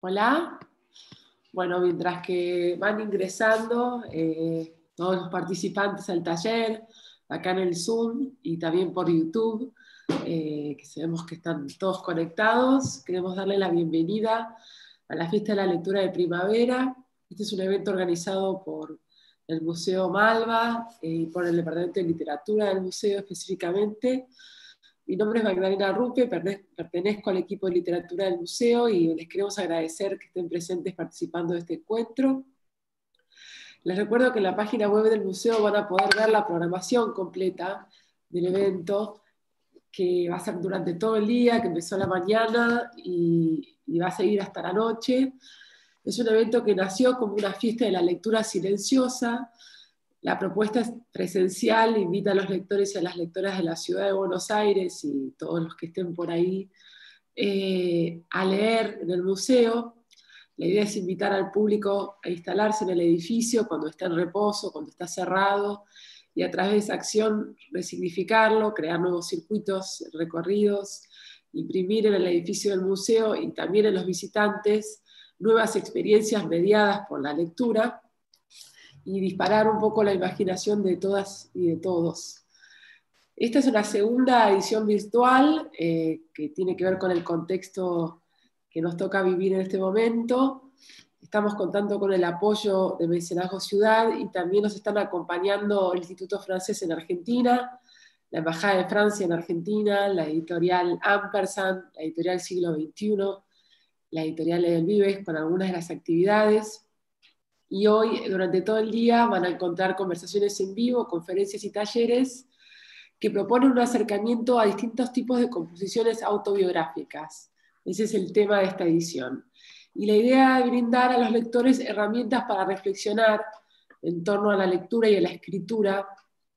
Hola. Bueno, mientras que van ingresando eh, todos los participantes al taller, acá en el Zoom y también por YouTube, eh, que sabemos que están todos conectados, queremos darle la bienvenida a la fiesta de la lectura de primavera. Este es un evento organizado por el Museo Malva eh, y por el Departamento de Literatura del Museo específicamente mi nombre es Magdalena Rupe, pertenezco al equipo de literatura del museo y les queremos agradecer que estén presentes participando de este encuentro. Les recuerdo que en la página web del museo van a poder ver la programación completa del evento, que va a ser durante todo el día, que empezó la mañana y, y va a seguir hasta la noche. Es un evento que nació como una fiesta de la lectura silenciosa, la propuesta es presencial, invita a los lectores y a las lectoras de la ciudad de Buenos Aires y todos los que estén por ahí eh, a leer en el museo. La idea es invitar al público a instalarse en el edificio cuando está en reposo, cuando está cerrado, y a través de esa acción resignificarlo, crear nuevos circuitos, recorridos, imprimir en el edificio del museo y también en los visitantes nuevas experiencias mediadas por la lectura y disparar un poco la imaginación de todas y de todos. Esta es una segunda edición virtual eh, que tiene que ver con el contexto que nos toca vivir en este momento. Estamos contando con el apoyo de Mecenazgo Ciudad y también nos están acompañando el Instituto Francés en Argentina, la Embajada de Francia en Argentina, la editorial Ampersand, la editorial Siglo XXI, la editorial El Vives con algunas de las actividades y hoy durante todo el día van a encontrar conversaciones en vivo, conferencias y talleres que proponen un acercamiento a distintos tipos de composiciones autobiográficas. Ese es el tema de esta edición. Y la idea de brindar a los lectores herramientas para reflexionar en torno a la lectura y a la escritura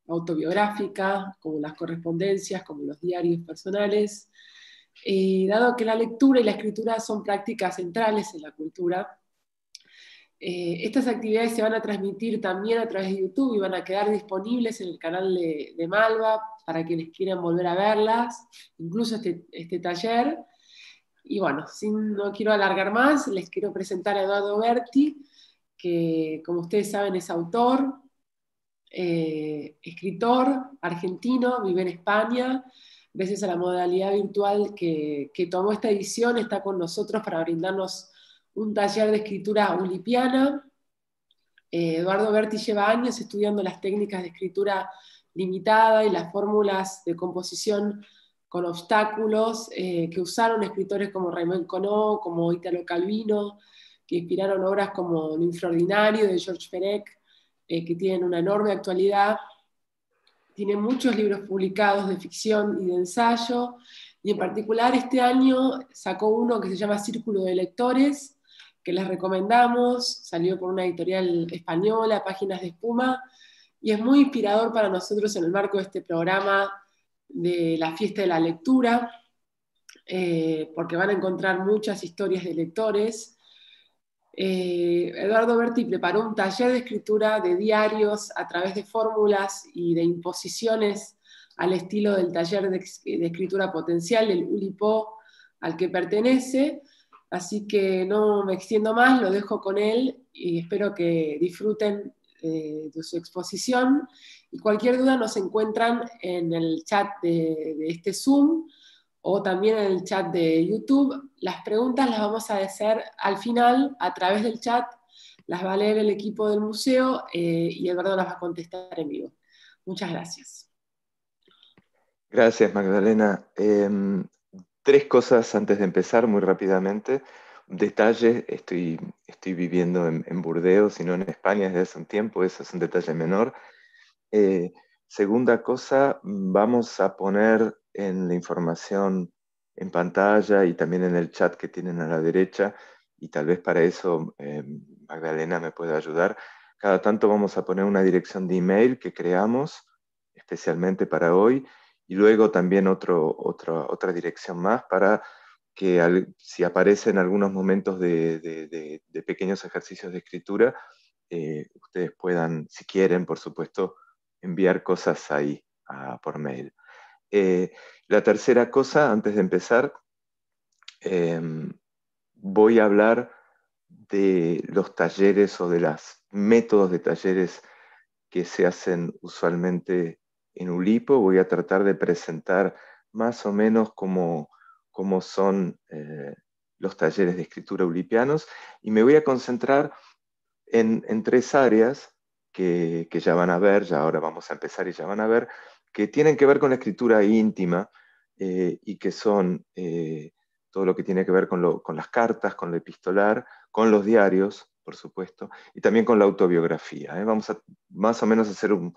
autobiográfica, como las correspondencias, como los diarios personales, eh, dado que la lectura y la escritura son prácticas centrales en la cultura eh, estas actividades se van a transmitir también a través de YouTube y van a quedar disponibles en el canal de, Malva para quienes quieran volver a verlas, incluso este, este, taller. Y bueno, sin, no quiero alargar más, les quiero presentar a Eduardo Berti, que como ustedes saben es autor, eh, escritor argentino, vive en España. Gracias a la modalidad virtual que, que tomó esta edición, está con nosotros para brindarnos un taller de escritura ulipiana. Eh, Eduardo Berti lleva años estudiando las técnicas de escritura limitada y las fórmulas de composición con obstáculos eh, que usaron escritores como Raymond Conó, como Italo Calvino, que inspiraron obras como Lo Infraordinario de George Perec, eh, que tienen una enorme actualidad. Tiene muchos libros publicados de ficción y de ensayo, y en particular este año sacó uno que se llama Círculo de Lectores, que les recomendamos, salió por una editorial española, Páginas de Espuma, y es muy inspirador para nosotros en el marco de este programa de la fiesta de la lectura, eh, porque van a encontrar muchas historias de lectores. Eh, Eduardo Berti preparó un taller de escritura de diarios a través de fórmulas y de imposiciones al estilo del taller de, escritura potencial, del ULIPO, al que pertenece, Así que no me extiendo más, lo dejo con él y espero que disfruten eh, de su exposición. Y cualquier duda nos encuentran en el chat de, este Zoom o también en el chat de YouTube. Las preguntas las vamos a hacer al final a través del chat, las va a leer el equipo del museo eh, y Eduardo las va a contestar en vivo. Muchas gracias. Gracias, Magdalena. Em, Tres cosas antes de empezar, muy rápidamente. Detalle, estoy, viviendo en, Burdeos y no en España desde hace un tiempo, eso es un detalle menor. Eh, segunda cosa, vamos a poner en la información en pantalla y también en el chat que tienen a la derecha, y tal vez para eso eh, Magdalena me puede ayudar. Cada tanto vamos a poner una dirección de email que creamos especialmente para hoy y luego también otro, otra dirección más para que si aparecen algunos momentos de, pequeños ejercicios de escritura, eh, ustedes puedan, si quieren, por supuesto, enviar cosas ahí por mail. Eh, la tercera cosa, antes de empezar, em, voy a hablar de los talleres o de los métodos de talleres que se hacen usualmente en Ulipo voy a tratar de presentar más o menos cómo, son eh, los talleres de escritura ulipianos y me voy a concentrar en, tres áreas que, ya van a ver, ya ahora vamos a empezar y ya van a ver, que tienen que ver con la escritura íntima eh, y que son eh, todo lo que tiene que ver con, las cartas, con lo epistolar, con los diarios, por supuesto, y también con la autobiografía. Vamos a más o menos hacer un,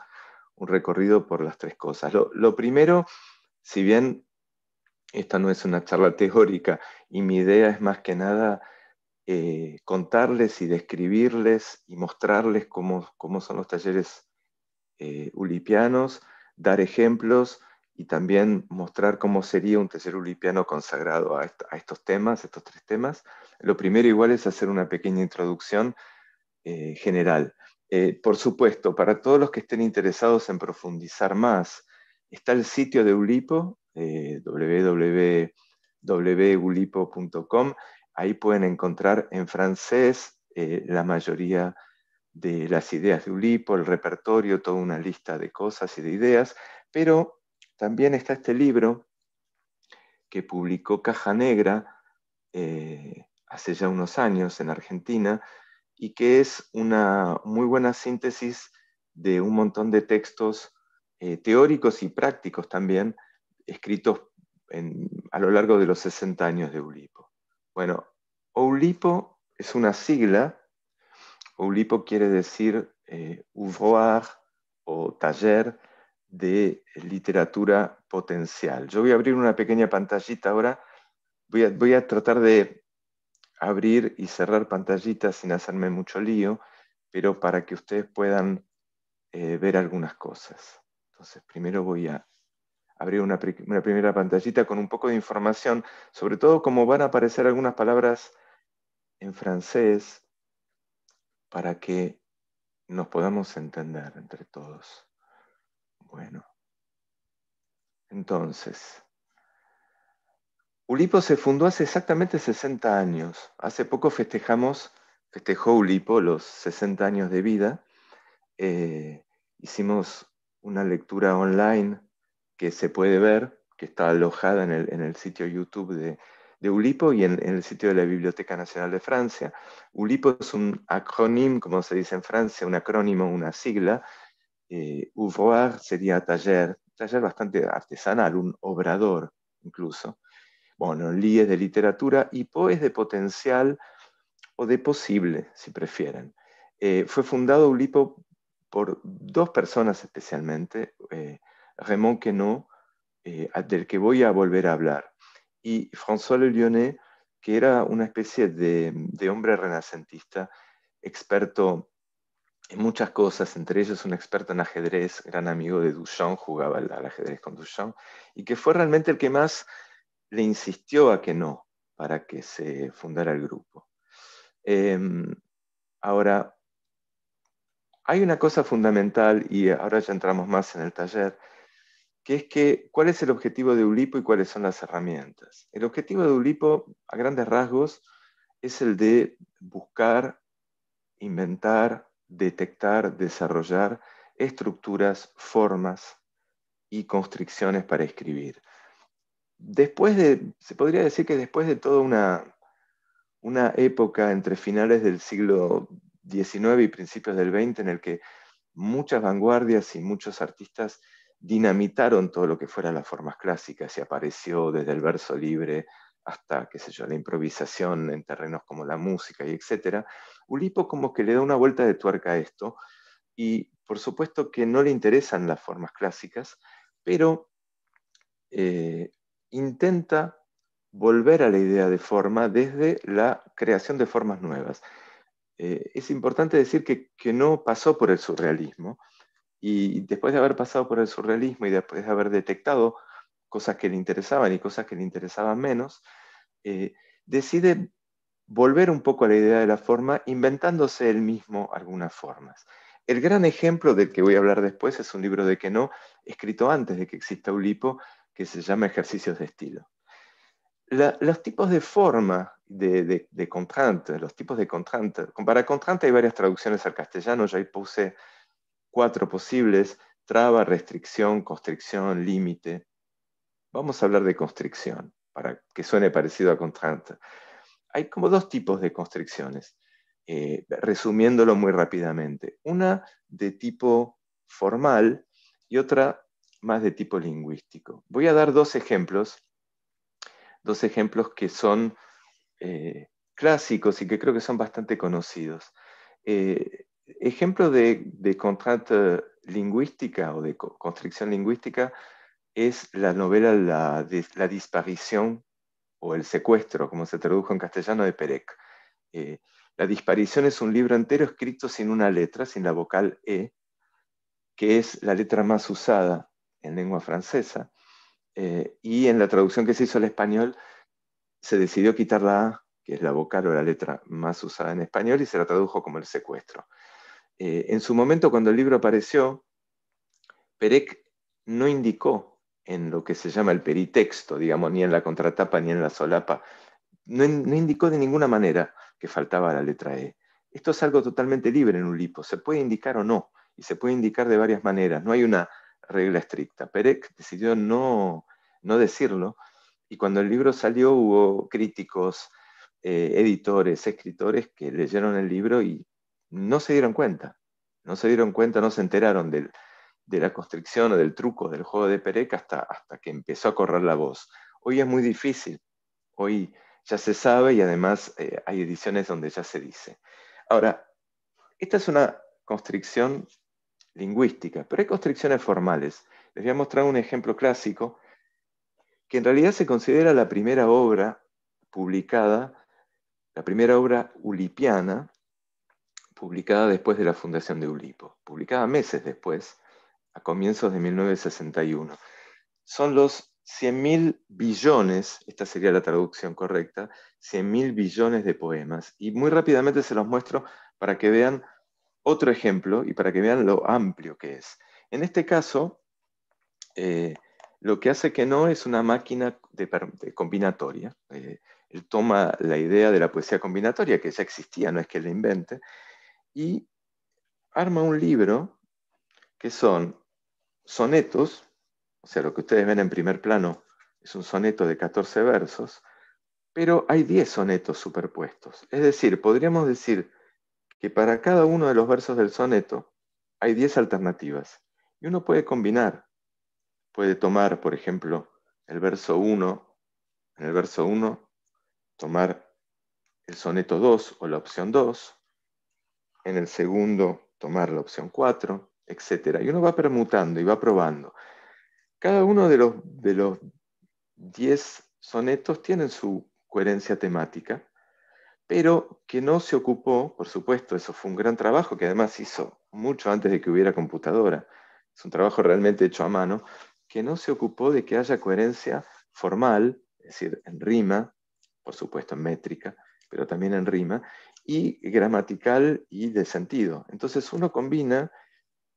un recorrido por las tres cosas. Lo, primero, si bien esta no es una charla teórica y mi idea es más que nada eh, contarles y describirles y mostrarles cómo, son los talleres eh, ulipianos, dar ejemplos y también mostrar cómo sería un taller ulipiano consagrado a, estos temas, estos tres temas. Lo primero igual es hacer una pequeña introducción eh, general. Eh, por supuesto, para todos los que estén interesados en profundizar más, está el sitio de Ulipo, eh, www.ulipo.com. Ahí pueden encontrar en francés eh, la mayoría de las ideas de Ulipo, el repertorio, toda una lista de cosas y de ideas, pero también está este libro que publicó Caja Negra hace ya unos años en Argentina, y que es una muy buena síntesis de un montón de textos eh, teóricos y prácticos también escritos a lo largo de los 60 años de Ulipo Bueno, Ulipo es una sigla, Ulipo quiere decir eh, ouvroir o taller de literatura potencial. Yo voy a abrir una pequeña pantallita ahora, voy a tratar de abrir y cerrar pantallitas sin hacerme mucho lío, pero para que ustedes puedan eh, ver algunas cosas. Entonces, primero voy a abrir una, primera pantallita con un poco de información, sobre todo cómo van a aparecer algunas palabras en francés para que nos podamos entender entre todos. Bueno, entonces, Ulipo se fundó hace exactamente 60 años. Hace poco festejamos, festejó Ulipo los 60 años de vida. Eh, hicimos una lectura online que se puede ver, que está alojada en el, sitio YouTube de, Ulipo y en, el sitio de la Biblioteca Nacional de Francia. Ulipo es un acrónimo, como se dice en Francia, un acrónimo, una sigla. Eh, ouvroir sería taller, taller bastante artesanal, un obrador incluso líes de literatura y Poes de potencial o de posible, si prefieren. Eh, fue fundado Ulipo por dos personas especialmente, eh, Raymond Queneau, eh, del que voy a volver a hablar, y François Le Lyonnais, que era una especie de, de hombre renacentista, experto en muchas cosas, entre ellos un experto en ajedrez, gran amigo de Duchamp, jugaba al ajedrez con Duchamp, y que fue realmente el que más le insistió a que no, para que se fundara el grupo. Em, ahora, hay una cosa fundamental, y ahora ya entramos más en el taller, que es que cuál es el objetivo de Ulipo y cuáles son las herramientas. El objetivo de Ulipo, a grandes rasgos, es el de buscar, inventar, detectar, desarrollar estructuras, formas y constricciones para escribir después de, se podría decir que después de toda una, una época entre finales del siglo XIX y principios del XX en el que muchas vanguardias y muchos artistas dinamitaron todo lo que fueran las formas clásicas y apareció desde el verso libre hasta, qué sé yo, la improvisación en terrenos como la música y etcétera, Ulipo como que le da una vuelta de tuerca a esto y por supuesto que no le interesan las formas clásicas, pero eh, intenta volver a la idea de forma desde la creación de formas nuevas. Eh, es importante decir que, no pasó por el surrealismo y después de haber pasado por el surrealismo y después de haber detectado cosas que le interesaban y cosas que le interesaban menos, eh, decide volver un poco a la idea de la forma inventándose él mismo algunas formas. El gran ejemplo del que voy a hablar después es un libro de no escrito antes de que exista Ulipo, que se llama ejercicios de estilo. los tipos de forma de, de, los tipos de contrante. Para contrante hay varias traducciones al castellano, Ya ahí puse cuatro posibles, traba, restricción, constricción, límite. Vamos a hablar de constricción, para que suene parecido a contrante. Hay como dos tipos de constricciones, eh, resumiéndolo muy rápidamente. Una de tipo formal y otra más de tipo lingüístico. Voy a dar dos ejemplos, dos ejemplos que son eh, clásicos y que creo que son bastante conocidos. Eh, ejemplo de, de lingüística o de constricción lingüística es la novela La, disparición o El secuestro, como se tradujo en castellano, de Perec. Eh, la disparición es un libro entero escrito sin una letra, sin la vocal E, que es la letra más usada en lengua francesa, eh, y en la traducción que se hizo al español se decidió quitar la A, que es la vocal o la letra más usada en español, y se la tradujo como el secuestro. Eh, en su momento, cuando el libro apareció, Perec no indicó en lo que se llama el peritexto, digamos, ni en la contratapa ni en la solapa, no, no indicó de ninguna manera que faltaba la letra E. Esto es algo totalmente libre en un lipo, se puede indicar o no, y se puede indicar de varias maneras. No hay una regla estricta. Perec decidió no, no decirlo y cuando el libro salió hubo críticos, eh, editores, escritores que leyeron el libro y no se dieron cuenta, no se dieron cuenta, no se enteraron de la constricción o del truco del juego de Perec hasta, hasta que empezó a correr la voz. Hoy es muy difícil, hoy ya se sabe y además eh, hay ediciones donde ya se dice. Ahora, esta es una constricción lingüística, pero hay constricciones formales. Les voy a mostrar un ejemplo clásico que en realidad se considera la primera obra publicada, la primera obra ulipiana publicada después de la fundación de Ulipo, publicada meses después, a comienzos de 1961. Son los 100.000 billones, esta sería la traducción correcta, 100.000 billones de poemas. Y muy rápidamente se los muestro para que vean otro ejemplo y para que vean lo amplio que es. En este caso, eh, lo que hace que no es una máquina de, combinatoria. Eh, él toma la idea de la poesía combinatoria, que ya existía, no es que la invente, y arma un libro que son sonetos, o sea, lo que ustedes ven en primer plano es un soneto de 14 versos, pero hay 10 sonetos superpuestos. Es decir, podríamos decir que para cada uno de los versos del soneto hay 10 alternativas y uno puede combinar. Puede tomar, por ejemplo, el verso 1, en el verso 1, tomar el soneto 2 o la opción 2, en el segundo tomar la opción 4, etc. Y uno va permutando y va probando. Cada uno de los, de los 10 sonetos tiene su coherencia temática pero que no se ocupó, por supuesto, eso fue un gran trabajo que además hizo mucho antes de que hubiera computadora, es un trabajo realmente hecho a mano, que no se ocupó de que haya coherencia formal, es decir, en rima, por supuesto en métrica, pero también en rima, y gramatical y de sentido. Entonces uno combina,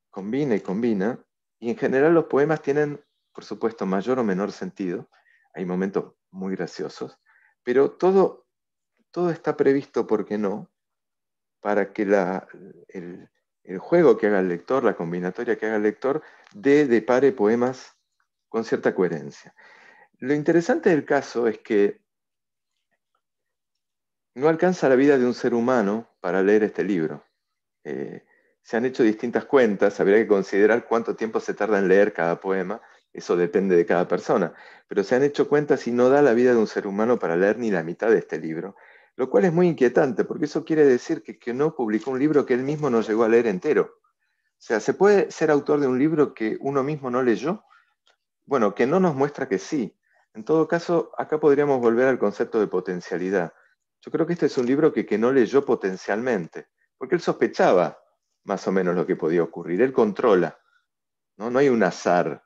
combina y combina, y en general los poemas tienen, por supuesto, mayor o menor sentido, hay momentos muy graciosos, pero todo todo está previsto, ¿por qué no?, para que el, juego que haga el lector, la combinatoria que haga el lector, dé, pare poemas con cierta coherencia. Lo interesante del caso es que no alcanza la vida de un ser humano para leer este libro. Eh, se han hecho distintas cuentas, habría que considerar cuánto tiempo se tarda en leer cada poema, eso depende de cada persona, pero se han hecho cuentas y no da la vida de un ser humano para leer ni la mitad de este libro. Lo cual es muy inquietante, porque eso quiere decir que, que no publicó un libro que él mismo no llegó a leer entero. O sea, ¿se puede ser autor de un libro que uno mismo no leyó? Bueno, que no nos muestra que sí. En todo caso, acá podríamos volver al concepto de potencialidad. Yo creo que este es un libro que, que no leyó potencialmente, porque él sospechaba más o menos lo que podía ocurrir. Él controla. No, no hay un azar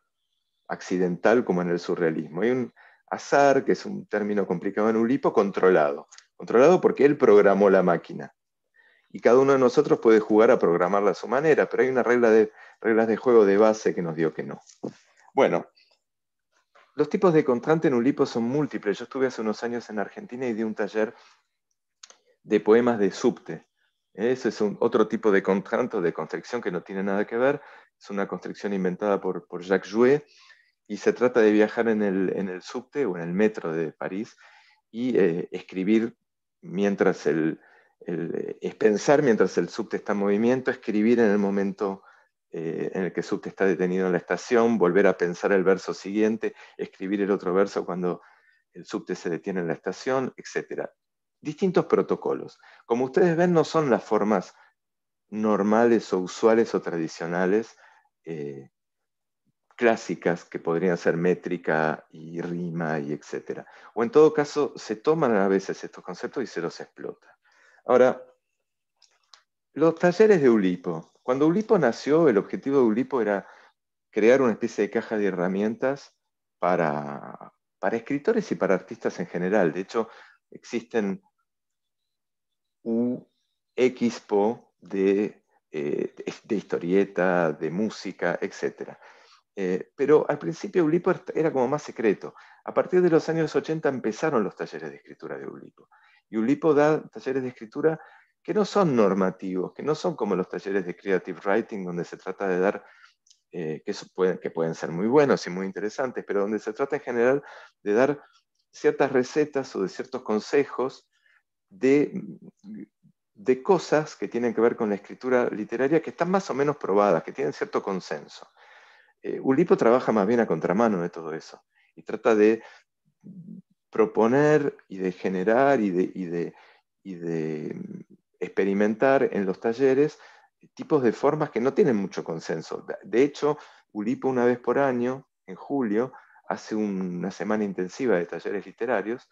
accidental como en el surrealismo. Hay un azar, que es un término complicado en un lipo controlado controlado porque él programó la máquina. Y cada uno de nosotros puede jugar a programarla a su manera, pero hay una regla de reglas de juego de base que nos dio que no. Bueno, los tipos de contrante en Ulipo son múltiples. Yo estuve hace unos años en Argentina y di un taller de poemas de subte. Ese es un otro tipo de o de constricción que no tiene nada que ver. Es una constricción inventada por, por Jacques Jouet y se trata de viajar en el, subte o en el metro de París y eh, escribir mientras el, es pensar mientras el subte está en movimiento, escribir en el momento eh, en el que el subte está detenido en la estación, volver a pensar el verso siguiente, escribir el otro verso cuando el subte se detiene en la estación, etc. Distintos protocolos. Como ustedes ven, no son las formas normales o usuales o tradicionales eh, clásicas que podrían ser métrica y rima y etcétera. O en todo caso, se toman a veces estos conceptos y se los explota. Ahora, los talleres de Ulipo. Cuando Ulipo nació, el objetivo de Ulipo era crear una especie de caja de herramientas para, para escritores y para artistas en general. De hecho, existen Un eh, de, de historieta, de música, etc. Eh, pero al principio Ulipo era como más secreto. A partir de los años 80 empezaron los talleres de escritura de Ulipo Y Ulipo da talleres de escritura que no son normativos, que no son como los talleres de Creative Writing, donde se trata de dar, eh, que, pueden, ser muy buenos y muy interesantes, pero donde se trata en general de dar ciertas recetas o de ciertos consejos de cosas que tienen que ver con la escritura literaria que están más o menos probadas, que tienen cierto consenso. Eh, Ulipo trabaja más bien a contramano de todo eso y trata de proponer y de generar y de, mm, experimentar en los talleres tipos de formas que no tienen mucho consenso. De hecho, Ulipo una vez por año, en julio, hace una semana intensiva de talleres literarios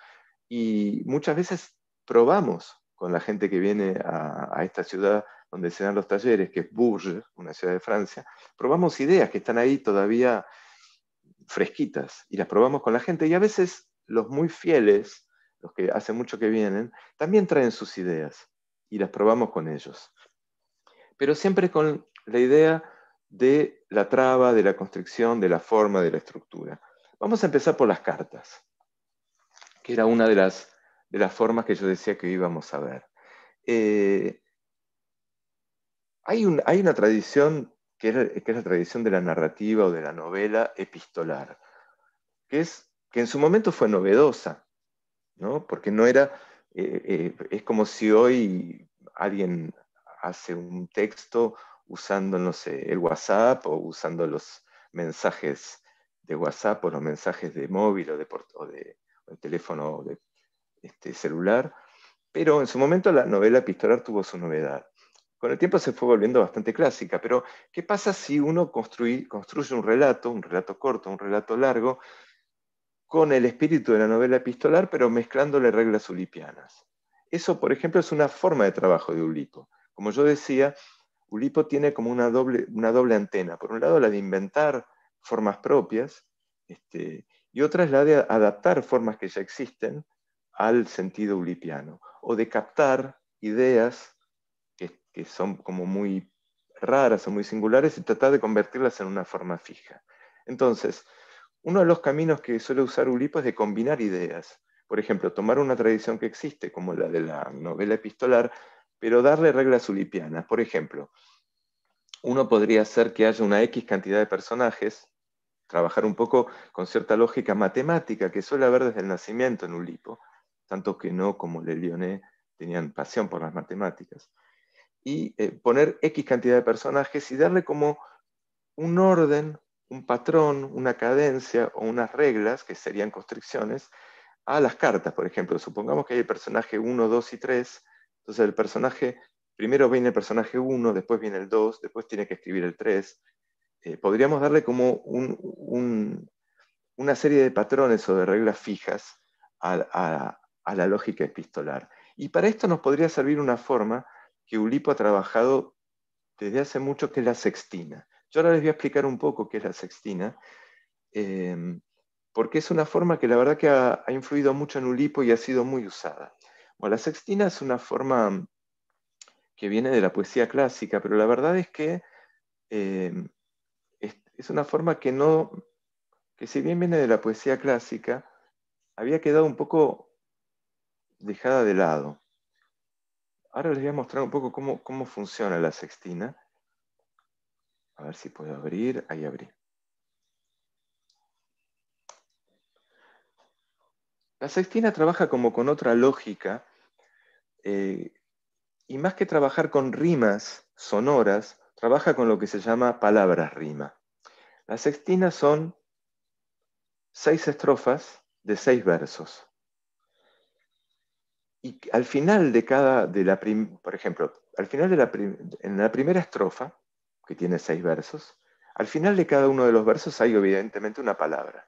y muchas veces probamos con la gente que viene a esta ciudad donde se dan los talleres, que es Bourges, una ciudad de Francia, probamos ideas que están ahí todavía fresquitas y las probamos con la gente y a veces los muy fieles, los que hace mucho que vienen, también traen sus ideas y las probamos con ellos. Pero siempre con la idea de la traba, de la constricción, de la forma, de la estructura. Vamos a empezar por las cartas, que era una de las, de las formas que yo decía que íbamos a ver. Eh, hay, una tradición que es, la tradición de la narrativa o de la novela epistolar, que, es, que en su momento fue novedosa, porque no era, eh, eh, es como si hoy alguien hace un texto usando, no el WhatsApp o usando los mensajes de WhatsApp o los mensajes de móvil o de, teléfono o de este, celular, pero en su momento la novela epistolar tuvo su novedad con el tiempo se fue volviendo bastante clásica, pero ¿qué pasa si uno construye, un relato, un relato corto, un relato largo, con el espíritu de la novela epistolar, pero mezclándole reglas ulipianas? Eso, por ejemplo, es una forma de trabajo de Ulipo. Como yo decía, Ulipo tiene como una doble, antena. Por un lado, la de inventar formas propias, este, y otra es la de adaptar formas que ya existen al sentido ulipiano, o de captar ideas que son como muy raras o muy singulares y tratar de convertirlas en una forma fija. Entonces, uno de los caminos que suele usar Ulipo es de combinar ideas. Por ejemplo, tomar una tradición que existe, como la de la novela epistolar, pero darle reglas ulipianas. Por ejemplo, uno podría hacer que haya una X cantidad de personajes, trabajar un poco con cierta lógica matemática que suele haber desde el nacimiento en Ulipo, tanto que no como Le Lyonnais tenían pasión por las matemáticas y eh, poner X cantidad de personajes y darle como un orden, un patrón, una cadencia o unas reglas, que serían constricciones, a las cartas, por ejemplo. Supongamos que hay el personaje 1, 2 y 3. Entonces el personaje, primero viene el personaje 1, después viene el 2, después tiene que escribir el 3. Eh, podríamos darle como una serie de patrones o de reglas fijas a, a la lógica epistolar. Y para esto nos podría servir una forma que Ulipo ha trabajado desde hace mucho, que es la sextina. Yo ahora les voy a explicar un poco qué es la sextina, em, porque es una forma que la verdad que ha, influido mucho en Ulipo y ha sido muy usada. Bueno, la sextina es una forma que viene de la poesía clásica, pero la verdad es que em, es, es una forma que no, que si bien viene de la poesía clásica, había quedado un poco dejada de lado. Ahora les voy a mostrar un poco cómo, funciona la sextina. A ver si puedo abrir. Ahí abrí. La sextina trabaja como con otra lógica eh, y más que trabajar con rimas sonoras, trabaja con lo que se llama palabras rima. Las sextinas son seis estrofas de seis versos. Y al final de cada, de la por ejemplo, al final de la, en la primera estrofa, que tiene seis versos, al final de cada uno de los versos hay evidentemente una palabra.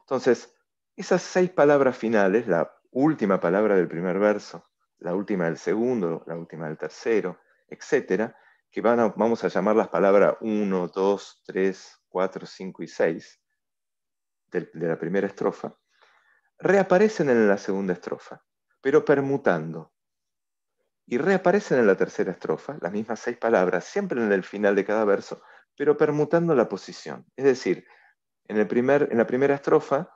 Entonces, esas seis palabras finales, la última palabra del primer verso, la última del segundo, la última del tercero, etcétera, que vamos a llamar las palabras 1, 2, 3, 4, 5 y 6 de la primera estrofa, reaparecen en la segunda estrofa pero permutando. Y reaparecen en la tercera estrofa, las mismas seis palabras, siempre en el final de cada verso, pero permutando la posición. Es decir, en, el primer, en la primera estrofa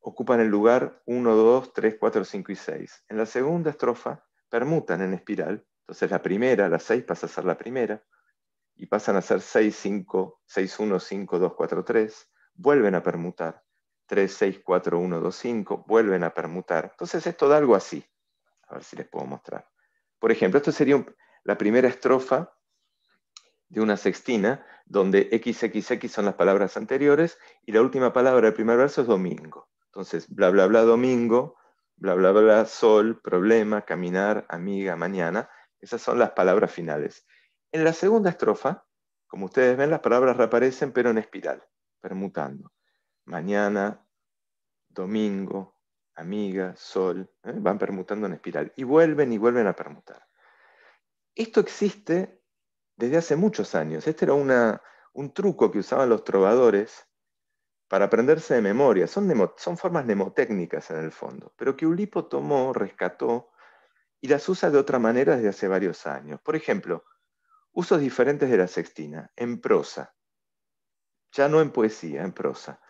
ocupan el lugar 1, 2, 3, 4, 5 y 6. En la segunda estrofa permutan en espiral, entonces la primera, la 6 pasa a ser la primera, y pasan a ser 6, 5, 6, 1, 5, 2, 4, 3, vuelven a permutar. 6, 4, 1, 5, vuelven a permutar. Entonces esto da algo así. A ver si les puedo mostrar. Por ejemplo, esto sería la primera estrofa de una sextina donde XXX son las palabras anteriores y la última palabra del primer verso es domingo. Entonces, bla, bla, bla, domingo, bla, bla, bla, sol, problema, caminar, amiga, mañana. Esas son las palabras finales. En la segunda estrofa, como ustedes ven, las palabras reaparecen pero en espiral, permutando mañana, domingo, amiga, sol, ¿eh? van permutando en espiral y vuelven y vuelven a permutar. Esto existe desde hace muchos años. Este era un truco que usaban los trovadores para aprenderse de memoria. Son, son formas mnemotécnicas en el fondo, pero que Ulipo tomó, rescató y las usa de otra manera desde hace varios años. Por ejemplo, usos diferentes de la sextina, en prosa. Ya no en poesía, en prosa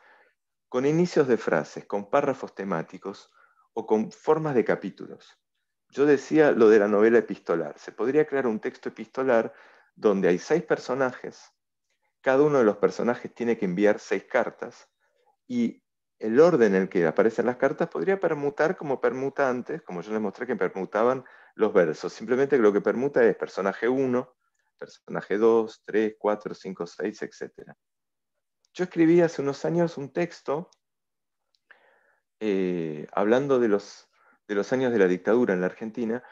con inicios de frases, con párrafos temáticos o con formas de capítulos. Yo decía lo de la novela epistolar. Se podría crear un texto epistolar donde hay seis personajes, cada uno de los personajes tiene que enviar seis cartas y el orden en el que aparecen las cartas podría permutar como permutantes, como yo les mostré que permutaban los versos. Simplemente lo que permuta es personaje 1, personaje 2, 3, 4, 5, 6, etcétera. Yo escribí hace unos años un texto eh, hablando de los, de los años de la dictadura en la Argentina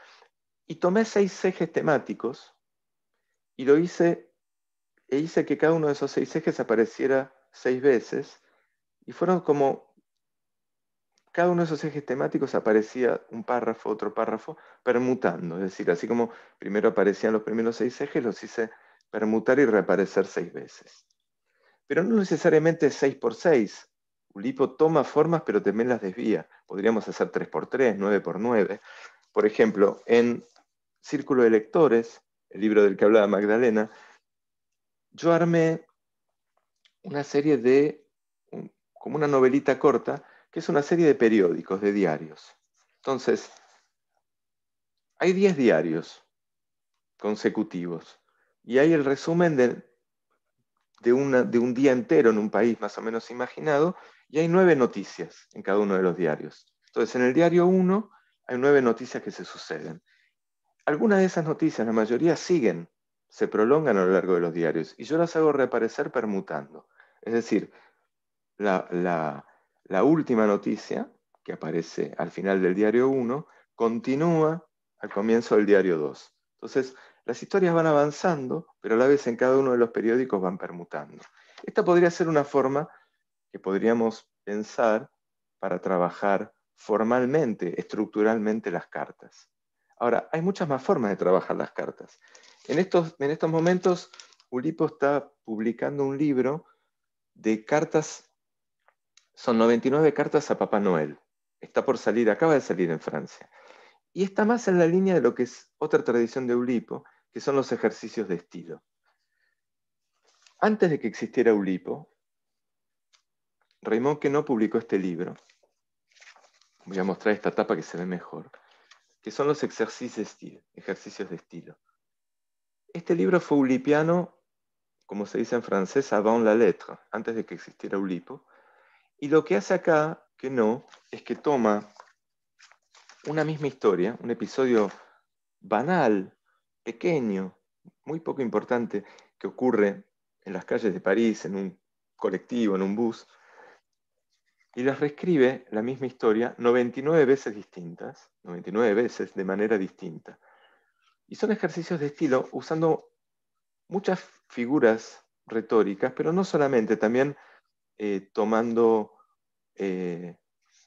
y tomé seis ejes temáticos y lo hice, e hice que cada uno de esos seis ejes apareciera seis veces y fueron como cada uno de esos ejes temáticos aparecía un párrafo, otro párrafo, permutando. Es decir, así como primero aparecían los primeros seis ejes, los hice permutar y reaparecer seis veces pero no necesariamente 6 por 6. Ulipo toma formas, pero también las desvía. Podríamos hacer 3 por 3, 9 por 9. Por ejemplo, en Círculo de Lectores, el libro del que hablaba Magdalena, yo armé una serie de, como una novelita corta, que es una serie de periódicos, de diarios. Entonces, hay 10 diarios consecutivos y hay el resumen de de, una, de un día entero en un país más o menos imaginado, y hay nueve noticias en cada uno de los diarios. Entonces, en el diario 1 hay nueve noticias que se suceden. Algunas de esas noticias, la mayoría, siguen, se prolongan a lo largo de los diarios, y yo las hago reaparecer permutando. Es decir, la, la última noticia, que aparece al final del diario 1, continúa al comienzo del diario 2. Entonces, las historias van avanzando, pero a la vez en cada uno de los periódicos van permutando. Esta podría ser una forma que podríamos pensar para trabajar formalmente, estructuralmente las cartas. Ahora, hay muchas más formas de trabajar las cartas. En estos, momentos, Ulipo está publicando un libro de cartas, son 99 cartas a Papá Noel. Está por salir, acaba de salir en Francia. Y está más en la línea de lo que es otra tradición de Ulipo, que son los ejercicios de estilo. Antes de que existiera Ulipo, Raymond no publicó este libro. Voy a mostrar esta tapa que se ve mejor, que son los ejercicios de estilo. Ejercicios de estilo. Este libro fue ulipiano, como se dice en francés, avant la lettre, antes de que existiera Ulipo, Y lo que hace acá, que no, es que toma una misma historia, un episodio banal pequeño, muy poco importante, que ocurre en las calles de París, en un colectivo, en un bus, y las reescribe la misma historia 99 veces distintas, 99 veces de manera distinta. Y son ejercicios de estilo usando muchas figuras retóricas, pero no solamente, también eh, tomando, eh,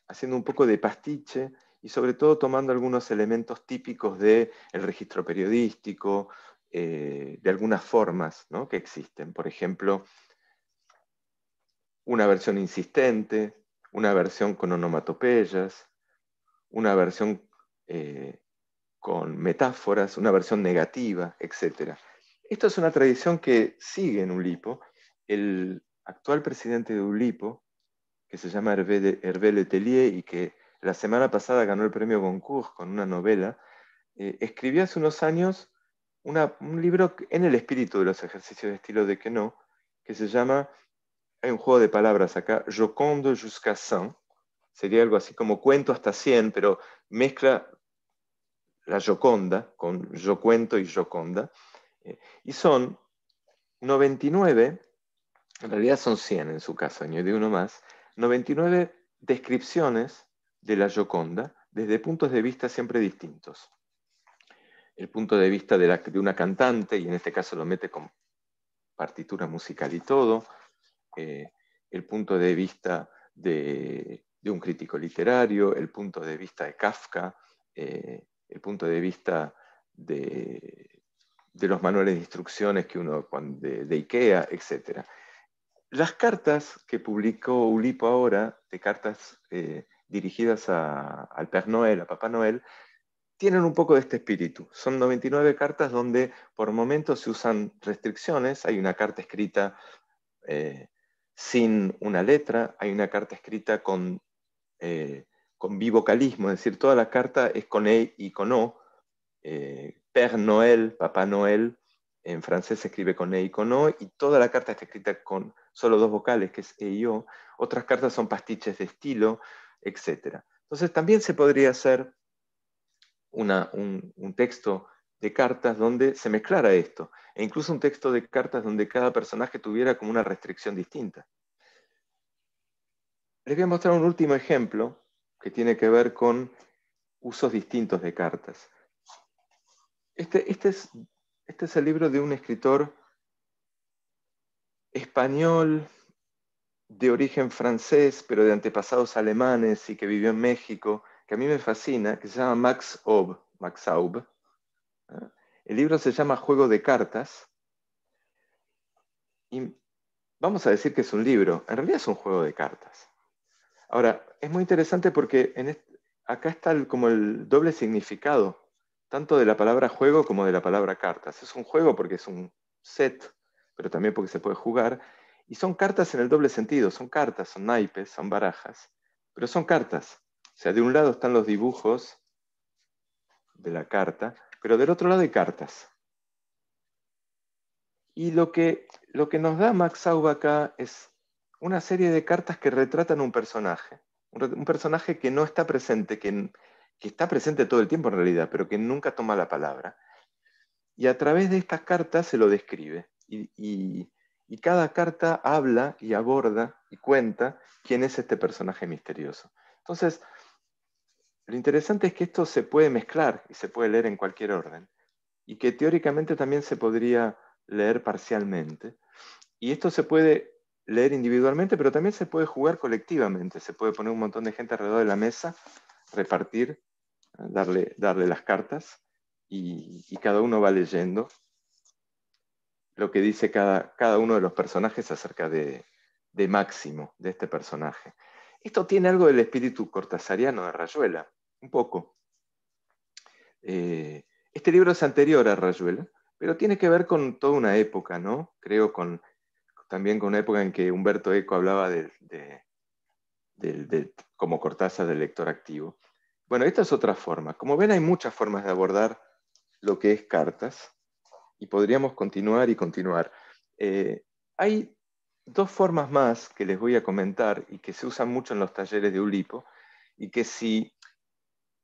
haciendo un poco de pastiche y sobre todo tomando algunos elementos típicos del registro periodístico, eh, de algunas formas que existen. Por ejemplo, una versión insistente, una versión con onomatopeyas, una versión eh, con metáforas, una versión negativa, etc. Esto es una tradición que sigue en Ulipo. El actual presidente de Ulipo, que se llama Hervé Letelier y que la semana pasada ganó el premio Goncourt con una novela, eh, escribió hace unos años un libro en el espíritu de los ejercicios de estilo de que no, que se llama, hay un juego de palabras acá, Joconde jusqu'à 100, sería algo así como cuento hasta 100, pero mezcla la Joconda con yo cuento y Joconda, eh, y son 99, en realidad son 100 en su caso, añadí uno más, 99 descripciones de la Joconda desde puntos de vista siempre distintos. El punto de vista de, una cantante, y en este caso lo mete con partitura musical y todo, eh, el punto de vista de, un crítico literario, el punto de vista de Kafka, eh, el punto de vista de, los manuales de instrucciones que uno de, de IKEA, etc. Las cartas que publicó Ulipo ahora, de cartas eh, dirigidas al Père Noel, a Papá Noel, tienen un poco de este espíritu. Son 99 cartas donde por momentos se usan restricciones. Hay una carta escrita eh, sin una letra, hay una carta escrita con, eh, con bivocalismo, es decir, toda la carta es con E y con O. Eh, Père Noel, Papá Noel, en francés se escribe con E y con O, y toda la carta está escrita con solo dos vocales, que es E y O. Otras cartas son pastiches de estilo, etc. Entonces también se podría hacer un, texto de cartas donde se mezclara esto, e incluso un texto de cartas donde cada personaje tuviera como una restricción distinta. Les voy a mostrar un último ejemplo que tiene que ver con usos distintos de cartas. este, este, este es el libro de un escritor español de origen francés, pero de antepasados alemanes y que vivió en México, que a mí me fascina, que se llama Max Aub. Max Aub. ¿eh? El libro se llama Juego de Cartas. Y vamos a decir que es un libro, en realidad es un juego de cartas. Ahora, es muy interesante porque acá está como el doble significado, tanto de la palabra juego como de la palabra cartas. Es un juego porque es un set, pero también porque se puede jugar, y son cartas en el doble sentido, son cartas, son naipes, son barajas, pero son cartas. O sea, de un lado están los dibujos de la carta, pero del otro lado hay cartas. Y lo que, lo que nos da Max Sauba acá es una serie de cartas que retratan un personaje. Un, personaje que no está presente, que, está presente todo el tiempo en realidad, pero que nunca toma la palabra. Y a través de estas cartas se lo describe. y, y cada carta habla y aborda y cuenta quién es este personaje misterioso. Entonces, lo interesante es que esto se puede mezclar y se puede leer en cualquier orden. Y que teóricamente también se podría leer parcialmente. Y esto se puede leer individualmente, pero también se puede jugar colectivamente. Se puede poner un montón de gente alrededor de la mesa, repartir, darle, darle las cartas y, y cada uno va leyendo lo que dice cada, uno de los personajes acerca de, Máximo, de este personaje. Esto tiene algo del espíritu cortasariano de Rayuela, un poco. Eh, este libro es anterior a Rayuela, pero tiene que ver con toda una época, Creo también con una época en que Humberto Eco hablaba como Cortázar del lector activo. Bueno, esta es otra forma. Como ven, hay muchas formas de abordar lo que es cartas y podríamos continuar y continuar. Eh, hay dos formas más que les voy a comentar y que se usan mucho en los talleres de Ulipo y que si,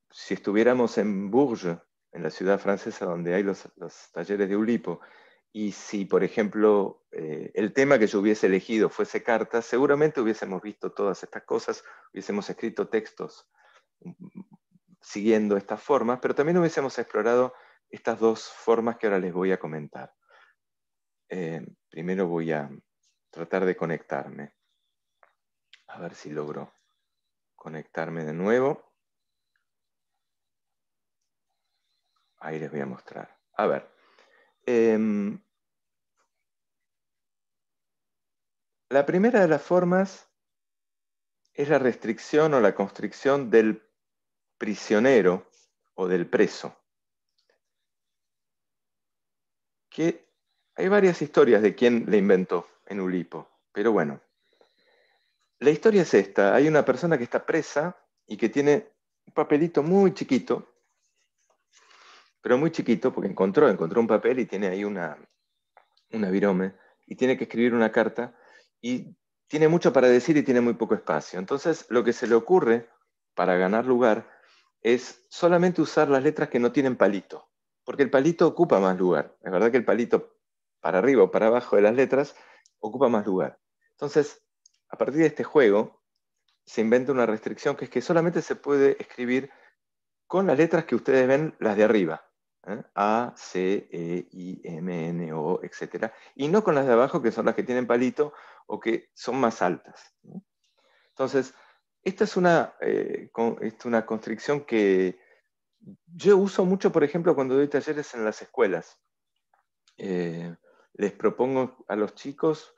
si estuviéramos en Bourges, en la ciudad francesa donde hay los, talleres de Ulipo, y si, por ejemplo, eh, el tema que yo hubiese elegido fuese cartas, seguramente hubiésemos visto todas estas cosas, hubiésemos escrito textos mm, siguiendo estas formas, pero también hubiésemos explorado estas dos formas que ahora les voy a comentar. Eh, primero voy a tratar de conectarme. A ver si logro conectarme de nuevo. Ahí les voy a mostrar. A ver. Em, la primera de las formas es la restricción o la constricción del prisionero o del preso. que hay varias historias de quién le inventó en Ulipo, pero bueno. La historia es esta, hay una persona que está presa y que tiene un papelito muy chiquito, pero muy chiquito porque encontró, encontró un papel y tiene ahí una, una virome y tiene que escribir una carta y tiene mucho para decir y tiene muy poco espacio. Entonces lo que se le ocurre para ganar lugar es solamente usar las letras que no tienen palito porque el palito ocupa más lugar. Es verdad que el palito para arriba o para abajo de las letras ocupa más lugar. Entonces, a partir de este juego, se inventa una restricción que es que solamente se puede escribir con las letras que ustedes ven, las de arriba. ¿eh? A, C, E, I, M, N, O, etc. Y no con las de abajo, que son las que tienen palito o que son más altas. Entonces, esta es una, eh, una constricción que yo uso mucho, por ejemplo, cuando doy talleres en las escuelas. Eh, les propongo a los chicos,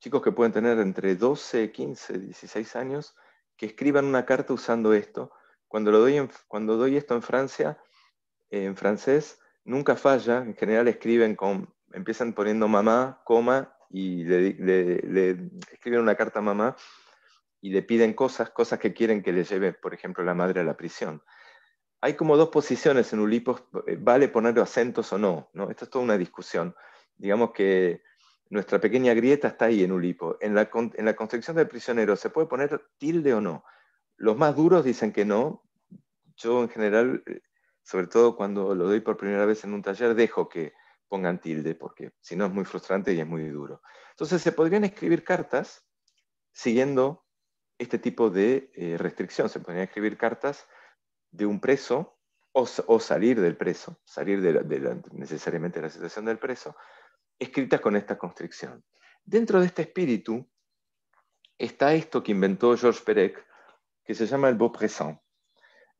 chicos que pueden tener entre 12, 15, 16 años, que escriban una carta usando esto. Cuando, doy, esto en Francia, en francés, nunca falla. En general escriben empiezan poniendo mamá, coma, y le escriben una carta a mamá y le piden cosas, cosas que quieren que le lleve, por ejemplo, la madre a la prisión hay como dos posiciones en Ulipo, eh, vale poner acentos o no, no, Esto es toda una discusión. Digamos que nuestra pequeña grieta está ahí en Ulipo. En la, construcción del prisionero, ¿se puede poner tilde o no? Los más duros dicen que no. Yo en general, eh, sobre todo cuando lo doy por primera vez en un taller, dejo que pongan tilde, porque si no es muy frustrante y es muy duro. Entonces, se podrían escribir cartas siguiendo este tipo de eh, restricción. Se podrían escribir cartas de un preso o, salir del preso, salir de, necesariamente de la situación del preso, escritas con esta constricción. Dentro de este espíritu está esto que inventó George Perec, que se llama el beau présent.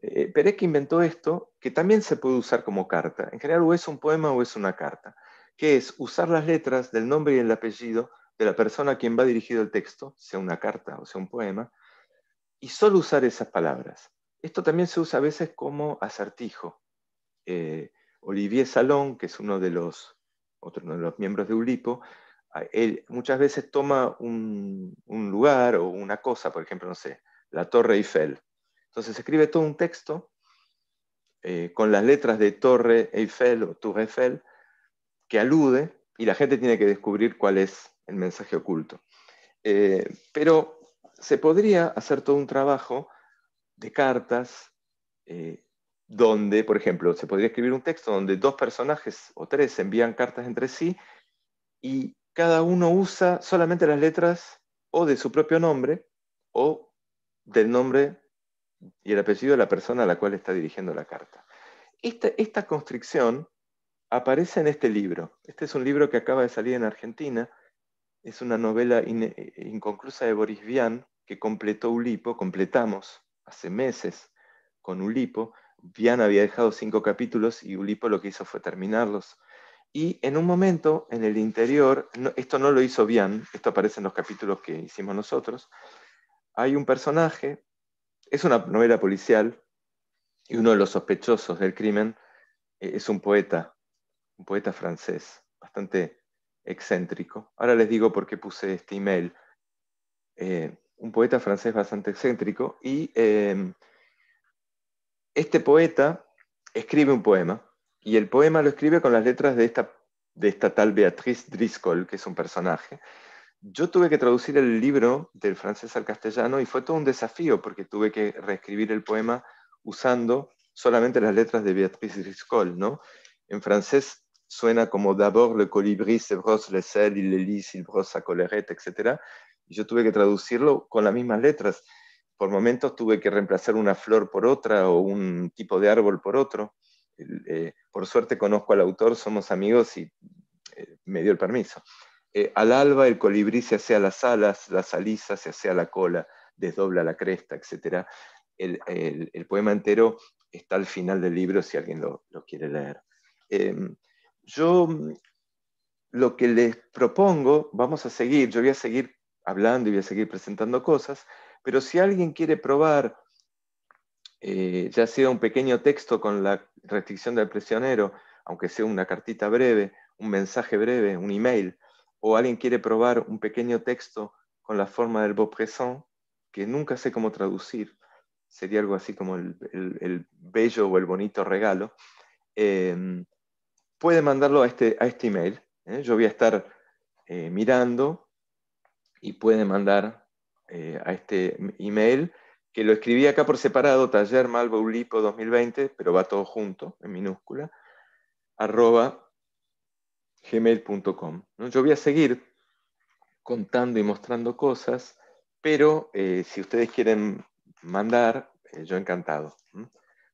Eh, eh, Perec inventó esto, que también se puede usar como carta. En general, o es un poema o es una carta, que es usar las letras del nombre y el apellido de la persona a quien va dirigido el texto, sea una carta o sea un poema, y solo usar esas palabras. Esto también se usa a veces como acertijo. Eh, Olivier Salón, que es uno de los, los miembros de Ulipo, muchas veces toma un, lugar o una cosa, por ejemplo, no sé, la Torre Eiffel. Entonces escribe todo un texto eh, con las letras de Torre Eiffel o Tour Eiffel que alude y la gente tiene que descubrir cuál es el mensaje oculto. Eh, pero se podría hacer todo un trabajo de cartas eh, donde, por ejemplo, se podría escribir un texto donde dos personajes o tres envían cartas entre sí y cada uno usa solamente las letras o de su propio nombre o del nombre y el apellido de la persona a la cual está dirigiendo la carta. Esta, esta constricción aparece en este libro. Este es un libro que acaba de salir en Argentina. Es una novela eh, inconclusa de Boris Vian que completó Ulipo, completamos hace meses con Ulipo. Vian había dejado cinco capítulos y Ulipo lo que hizo fue terminarlos. Y en un momento, en el interior, esto no lo hizo Vian, esto aparece en los capítulos que hicimos nosotros, hay un personaje, es una novela policial, y uno de los sospechosos del crimen eh, es un poeta, un poeta francés, bastante excéntrico. Ahora les digo por qué puse este email. Eh, un poeta francés bastante excéntrico, y em, este poeta escribe un poema, y el poema lo escribe con las letras de esta, de esta tal Beatriz Driscoll, que es un personaje. Yo tuve que traducir el libro del francés al castellano y fue todo un desafío porque tuve que reescribir el poema usando solamente las letras de Beatriz Driscoll, ¿no? En francés suena como d'abord le colibri se brosse le sel, il le il brosse sa colerette», etc yo tuve que traducirlo con las mismas letras. Por momentos tuve que reemplazar una flor por otra o un tipo de árbol por otro. Eh, por suerte conozco al autor, somos amigos y eh, me dio el permiso. Eh, al alba el colibrí se hace las alas, la saliza se hace la cola, desdobla la cresta, etc. El, poema entero está al final del libro si alguien lo, lo quiere leer. Em, yo mm, lo que les propongo, vamos a seguir, yo voy a seguir hablando y voy a seguir presentando cosas, pero si alguien quiere probar, eh, ya sea un pequeño texto con la restricción del prisionero, aunque sea una cartita breve, un mensaje breve, un email, o alguien quiere probar un pequeño texto con la forma del beau présent, que nunca sé cómo traducir, sería algo así como el, bello o el bonito regalo, em, puede mandarlo a este, a este email. ¿eh? Yo voy a estar eh, mirando y puede mandar eh, a este email, que lo escribí acá por separado, taller malboulipo 2020, pero va todo junto, en minúscula, arroba gmail.com. ¿no? Yo voy a seguir contando y mostrando cosas, pero eh, si ustedes quieren mandar, eh, yo encantado.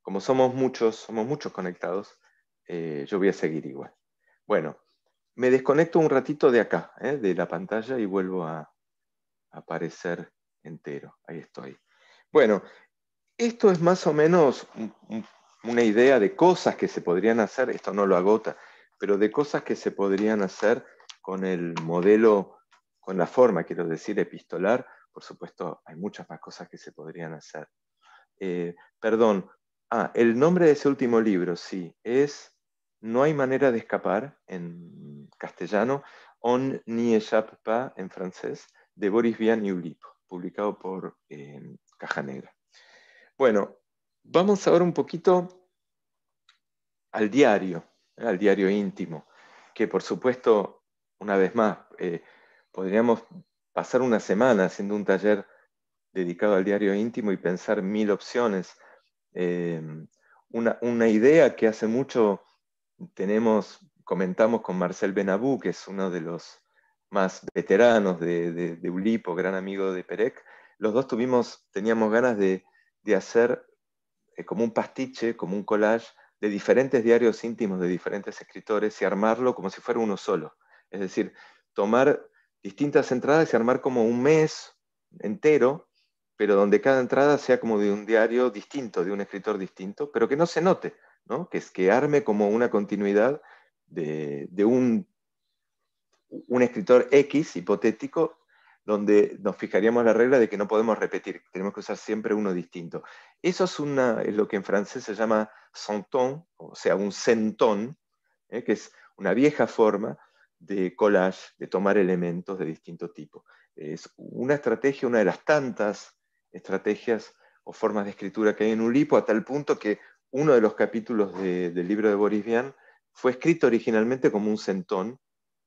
Como somos muchos, somos muchos conectados, yo voy a seguir igual. Bueno, me desconecto un ratito de acá, de la pantalla, y vuelvo a, aparecer entero. Ahí estoy. Bueno, esto es más o menos una idea de cosas que se podrían hacer, esto no lo agota, pero de cosas que se podrían hacer con el modelo, con la forma, quiero decir, epistolar. Por supuesto, hay muchas más cosas que se podrían hacer. Eh, perdón, ah, el nombre de ese último libro, sí, es No hay manera de escapar en castellano, On ni échappe pas en francés, de Boris Vian y publicado por eh, Caja Negra. Bueno, vamos ahora un poquito al diario, ¿eh? al diario íntimo, que por supuesto, una vez más, eh, podríamos pasar una semana haciendo un taller dedicado al diario íntimo y pensar mil opciones. Una, idea que hace mucho tenemos, comentamos con Marcel Benabou, que es uno de los más veteranos de, Ulipo, gran amigo de Perec, los dos tuvimos, teníamos ganas de, hacer eh, como un pastiche, como un collage de diferentes diarios íntimos de diferentes escritores y armarlo como si fuera uno solo. Es decir, tomar distintas entradas y armar como un mes entero, pero donde cada entrada sea como de un diario distinto, de un escritor distinto, pero que no se note, ¿no? Que, es, que arme como una continuidad de, de un un escritor X hipotético donde nos fijaríamos la regla de que no podemos repetir, tenemos que usar siempre uno distinto. Eso es, una, lo que en francés se llama centon, o sea, un centon ¿eh? que es una vieja forma de collage, de tomar elementos de distinto tipo. Es una estrategia, una de las tantas estrategias o formas de escritura que hay en Ulipo, a tal punto que uno de los capítulos del libro de Boris Vian fue escrito originalmente como un centón,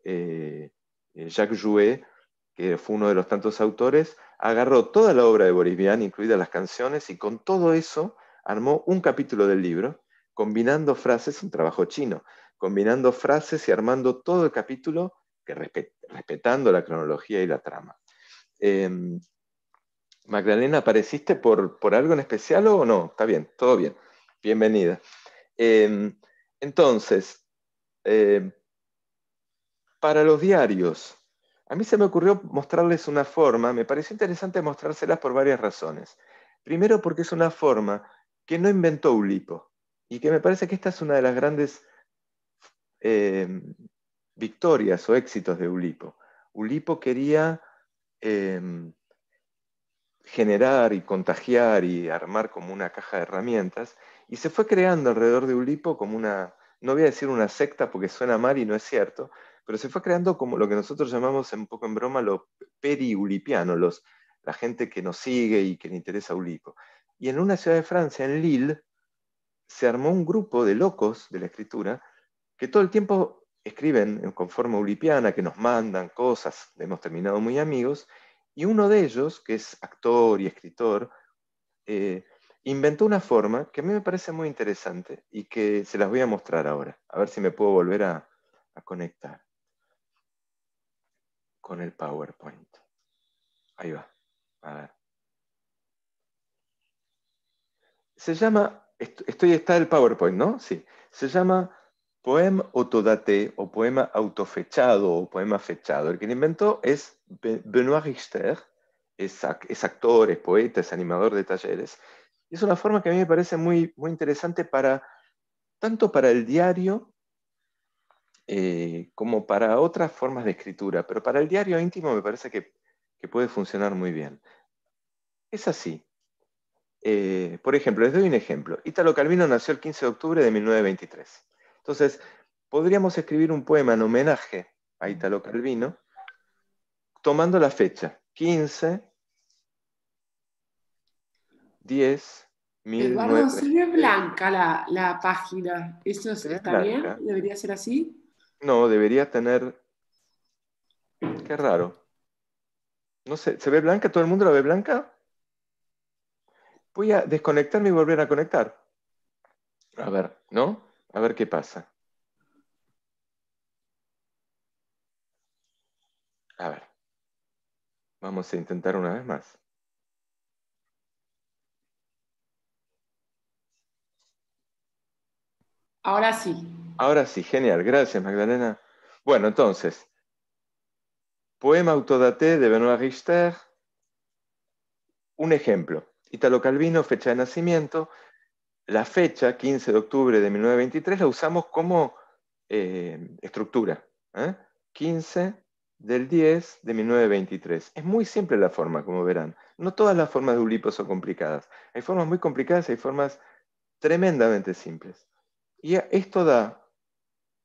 eh, eh, Jacques Jouet, que fue uno de los tantos autores, agarró toda la obra de Boris Vian, incluidas las canciones, y con todo eso armó un capítulo del libro, combinando frases, un trabajo chino, combinando frases y armando todo el capítulo, respetando la cronología y la trama. Em, Magdalena, ¿apareciste por, algo en especial o no? Está bien, todo bien. Bienvenida. Em, entonces, em, para los diarios. A mí se me ocurrió mostrarles una forma, me pareció interesante mostrárselas por varias razones. Primero porque es una forma que no inventó Ulipo y que me parece que esta es una de las grandes eh, victorias o éxitos de Ulipo. Ulipo quería eh, generar y contagiar y armar como una caja de herramientas y se fue creando alrededor de Ulipo como una, no voy a decir una secta porque suena mal y no es cierto, pero se fue creando como lo que nosotros llamamos un poco en broma lo periulipiano, los, la gente que nos sigue y que le interesa a Ulipo. Y en una ciudad de Francia, en Lille, se armó un grupo de locos de la escritura que todo el tiempo escriben con forma ulipiana, que nos mandan cosas, hemos terminado muy amigos, y uno de ellos, que es actor y escritor, eh, inventó una forma que a mí me parece muy interesante y que se las voy a mostrar ahora, a ver si me puedo volver a conectar con el PowerPoint. Ahí va. A Se llama, estoy, está el PowerPoint, ¿no? Sí. Se llama poema autodate o poema autofechado o poema fechado. El que lo inventó es Benoit Richter, es, actor, es poeta, es animador de talleres. es una forma que a mí me parece muy, muy interesante para, tanto para el diario eh, como para otras formas de escritura, pero para el diario íntimo me parece que, puede funcionar muy bien. Es así. Eh, por ejemplo, les doy un ejemplo. Italo Calvino nació el 15 de octubre de 1923. Entonces, podríamos escribir un poema en homenaje a Italo Calvino, tomando la fecha, 15, 10, Eduardo, blanca la, página. Esto está bien? ¿Debería ser así? No, debería tener... Qué raro. No sé, ¿se ve blanca? ¿Todo el mundo la ve blanca? Voy a desconectarme y volver a conectar. A ver, ¿no? A ver qué pasa. A ver. Vamos a intentar una vez más. Ahora sí. Ahora sí, genial. Gracias, Magdalena. Bueno, entonces, poema autodate de Benoit Richter. Un ejemplo. Italo Calvino, fecha de nacimiento. La fecha, 15 de octubre de 1923, la usamos como eh, estructura. 15 ¿eh? del 10 de 1923. Es muy simple la forma, como verán. No todas las formas de Ulipo son complicadas. Hay formas muy complicadas, hay formas tremendamente simples. Y esto da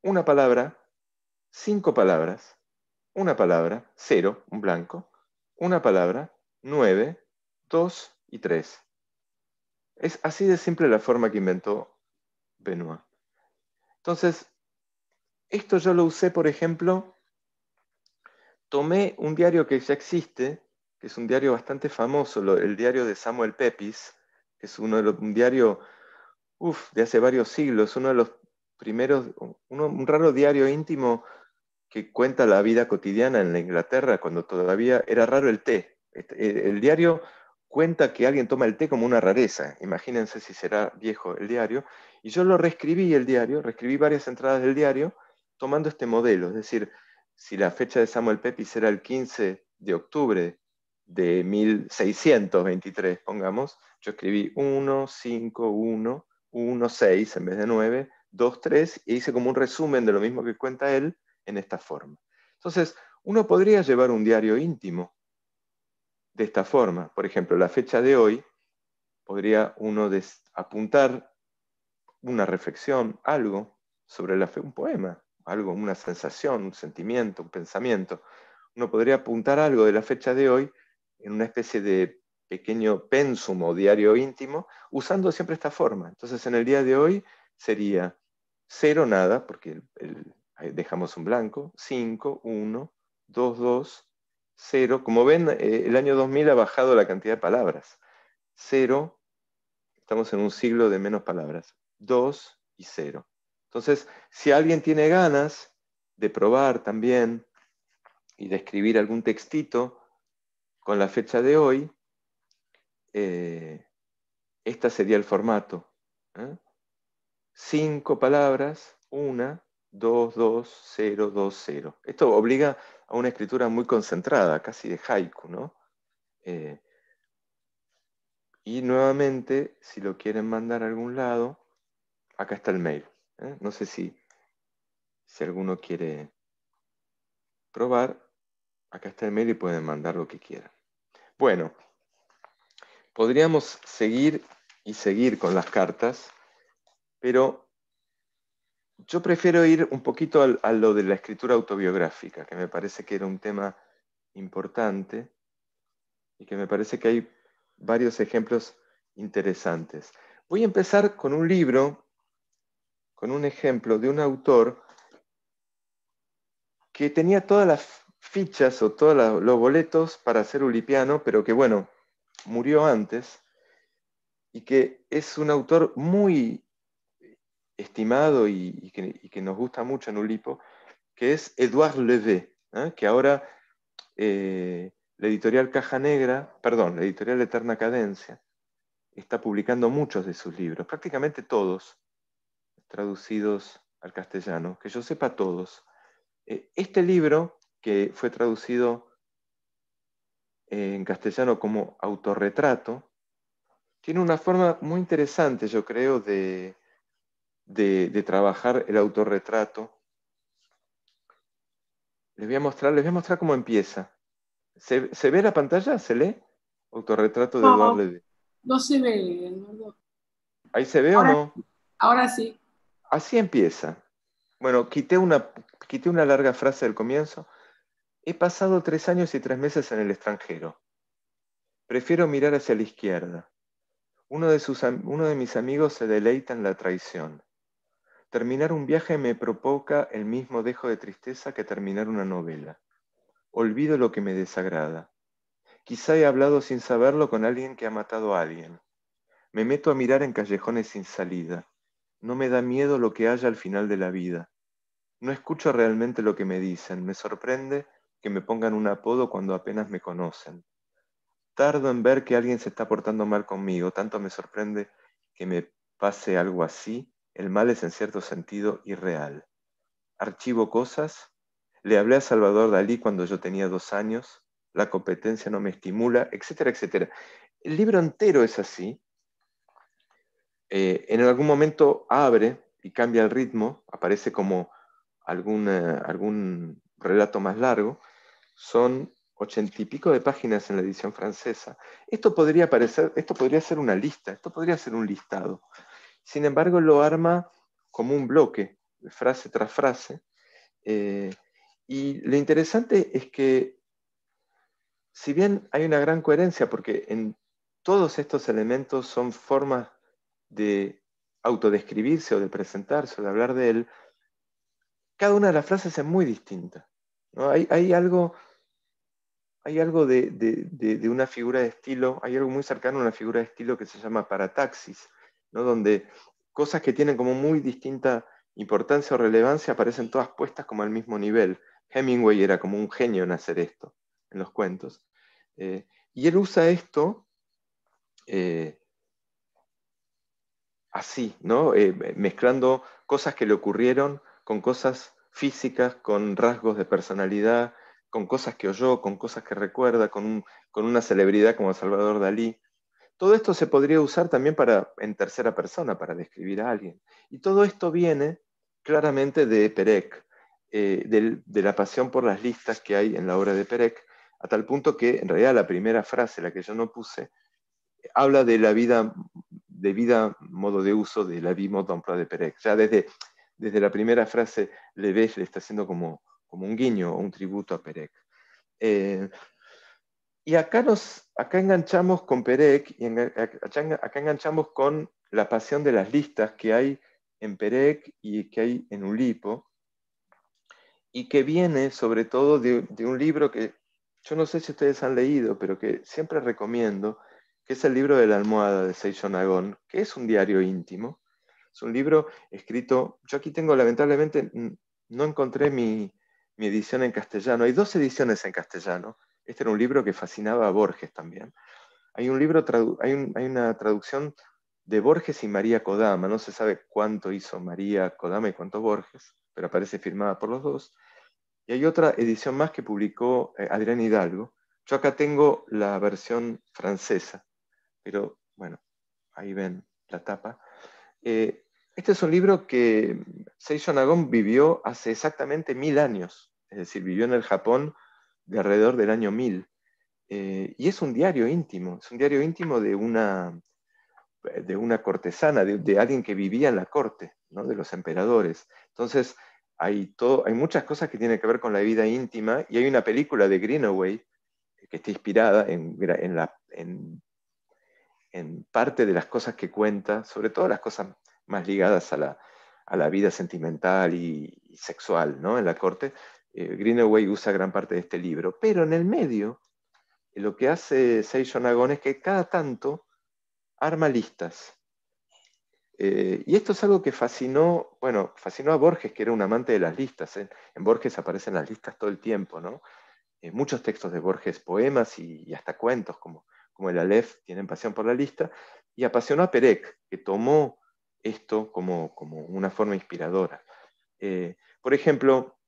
una palabra, cinco palabras, una palabra, cero, un blanco, una palabra, nueve, dos y tres. Es así de simple la forma que inventó Benoit. Entonces, esto yo lo usé, por ejemplo, tomé un diario que ya existe, que es un diario bastante famoso, el diario de Samuel Pepys, que es uno de un diario uf, de hace varios siglos, uno de los primeros, un raro diario íntimo que cuenta la vida cotidiana en la Inglaterra, cuando todavía era raro el té. Eh, el, diario cuenta que alguien toma el té como una rareza, imagínense si será viejo el diario, y yo lo reescribí el diario, reescribí varias entradas del diario tomando este modelo, es decir, si la fecha de Samuel Pepys era el 15 de octubre de 1623, pongamos, yo escribí 1, 5, 1, 1, 6 en vez de 9, 2, 3, e hice como un resumen de lo mismo que cuenta él en esta forma. Entonces, uno podría llevar un diario íntimo de esta forma. Por ejemplo, la fecha de hoy, podría uno apuntar una reflexión, algo sobre la fe, un poema, algo, una sensación, un sentimiento, un pensamiento. Uno podría apuntar algo de la fecha de hoy en una especie de pequeño pensum o diario íntimo, usando siempre esta forma. Entonces, en el día de hoy sería cero nada, porque dejamos un blanco, 5, 1, 2, 2, 0. Como ven, eh, el año 2000 ha bajado la cantidad de palabras. Cero estamos en un siglo de menos palabras. 2 y 0. Entonces, si alguien tiene ganas de probar también y de escribir algún textito con la fecha de hoy, eh, este sería el formato. ¿eh? Cinco palabras, una, dos, dos, cero, dos, cero. Esto obliga a una escritura muy concentrada, casi de haiku, ¿no? Eh, y nuevamente, si lo quieren mandar a algún lado, acá está el mail. ¿eh? No sé si, si alguno quiere probar. Acá está el mail y pueden mandar lo que quieran. Bueno, Podríamos seguir y seguir con las cartas, pero yo prefiero ir un poquito a lo de la escritura autobiográfica, que me parece que era un tema importante y que me parece que hay varios ejemplos interesantes. Voy a empezar con un libro, con un ejemplo de un autor que tenía todas las fichas o todos los boletos para ser ulipiano, pero que bueno, murió antes, y que es un autor muy estimado y, que, nos gusta mucho en Ulipo, que es Edouard Levé, ¿eh? que ahora eh, la editorial Caja Negra, perdón, la editorial Eterna Cadencia, está publicando muchos de sus libros, prácticamente todos, traducidos al castellano, que yo sepa todos. Eh, este libro, que fue traducido en castellano como autorretrato, tiene una forma muy interesante, yo creo, de, trabajar el autorretrato. Les voy a mostrar, les a mostrar cómo empieza. ¿Se, ve la pantalla? ¿Se lee? Autorretrato de Eduardo No se ve, ¿Ahí se ve o no? Ahora sí. Así empieza. Bueno, quité una, quité una larga frase del comienzo. He pasado tres años y tres meses en el extranjero. Prefiero mirar hacia la izquierda. Uno de, sus, uno de mis amigos se deleita en la traición. Terminar un viaje me provoca el mismo dejo de tristeza que terminar una novela. Olvido lo que me desagrada. Quizá he hablado sin saberlo con alguien que ha matado a alguien. Me meto a mirar en callejones sin salida. No me da miedo lo que haya al final de la vida. No escucho realmente lo que me dicen. Me sorprende que me pongan un apodo cuando apenas me conocen. Tardo en ver que alguien se está portando mal conmigo, tanto me sorprende que me pase algo así, el mal es en cierto sentido irreal. Archivo cosas, le hablé a Salvador Dalí cuando yo tenía dos años, la competencia no me estimula, etcétera, etcétera. El libro entero es así. Eh, en algún momento abre y cambia el ritmo, aparece como algún relato más largo, son ochenta y pico de páginas en la edición francesa. Esto podría, esto podría ser una lista, esto podría ser un listado. Sin embargo, lo arma como un bloque, frase tras frase. Eh, y lo interesante es que, si bien hay una gran coherencia, porque en todos estos elementos son formas de autodescribirse o de presentarse o de hablar de él, cada una de las frases es muy distinta. Hay, algo, hay algo de, una figura de estilo, hay algo muy cercano a una figura de estilo que se llama parataxis, ¿no? donde cosas que tienen como muy distinta importancia o relevancia aparecen todas puestas como al mismo nivel. Hemingway era como un genio en hacer esto, en los cuentos. Eh, y él usa esto eh, así, ¿no? Eh, mezclando cosas que le ocurrieron con cosas físicas, con rasgos de personalidad, con cosas que oyó, con cosas que recuerda, con, con una celebridad como Salvador Dalí. Todo esto se podría usar también para, en tercera persona para describir a alguien. Y todo esto viene claramente de Perec, eh, de, la pasión por las listas que hay en la obra de Perec, a tal punto que en realidad la primera frase, la que yo no puse, habla de la vida, de vida modo de uso de la vie de Perec. Ya desde, desde la primera frase le ves, le está haciendo como, como un guiño o un tributo a Perec. Eh, y acá, nos, acá enganchamos con Perec y acá, enganchamos con la pasión de las listas que hay en Perec y que hay en Ulipo, y que viene sobre todo de, un libro que yo no sé si ustedes han leído, pero que siempre recomiendo, que es el libro de la almohada de Seiyo Agón, que es un diario íntimo, es un libro escrito, yo aquí tengo lamentablemente, no encontré mi, edición en castellano. Hay dos ediciones en castellano. Este era un libro que fascinaba a Borges también. Hay, un libro, hay, una traducción de Borges y María Kodama. No se sabe cuánto hizo María Kodama y cuánto Borges, pero aparece firmada por los dos. Y hay otra edición más que publicó eh, Adrián Hidalgo. Yo acá tengo la versión francesa, pero bueno, ahí ven la tapa. Eh, este es un libro que Seishonagon vivió hace exactamente mil años, es decir, vivió en el Japón de alrededor del año mil, eh, y es un diario íntimo, es un diario íntimo de una, de una cortesana, de, alguien que vivía en la corte, de los emperadores. Entonces, hay, todo, hay muchas cosas que tienen que ver con la vida íntima y hay una película de Greenaway que está inspirada en, la, en, en parte de las cosas que cuenta, sobre todo las cosas más ligadas a la, vida sentimental y, sexual ¿no? en la corte. Eh, Greenaway usa gran parte de este libro, pero en el medio eh, lo que hace seis es que cada tanto arma listas. Eh, y esto es algo que fascinó, bueno, fascinó a Borges, que era un amante de las listas. En Borges aparecen las listas todo el tiempo, ¿no? muchos textos de Borges, poemas y, hasta cuentos, como, como el Aleph, tienen pasión por la lista. Y apasionó a Perec, que tomó esto como, como una forma inspiradora. Eh, por ejemplo,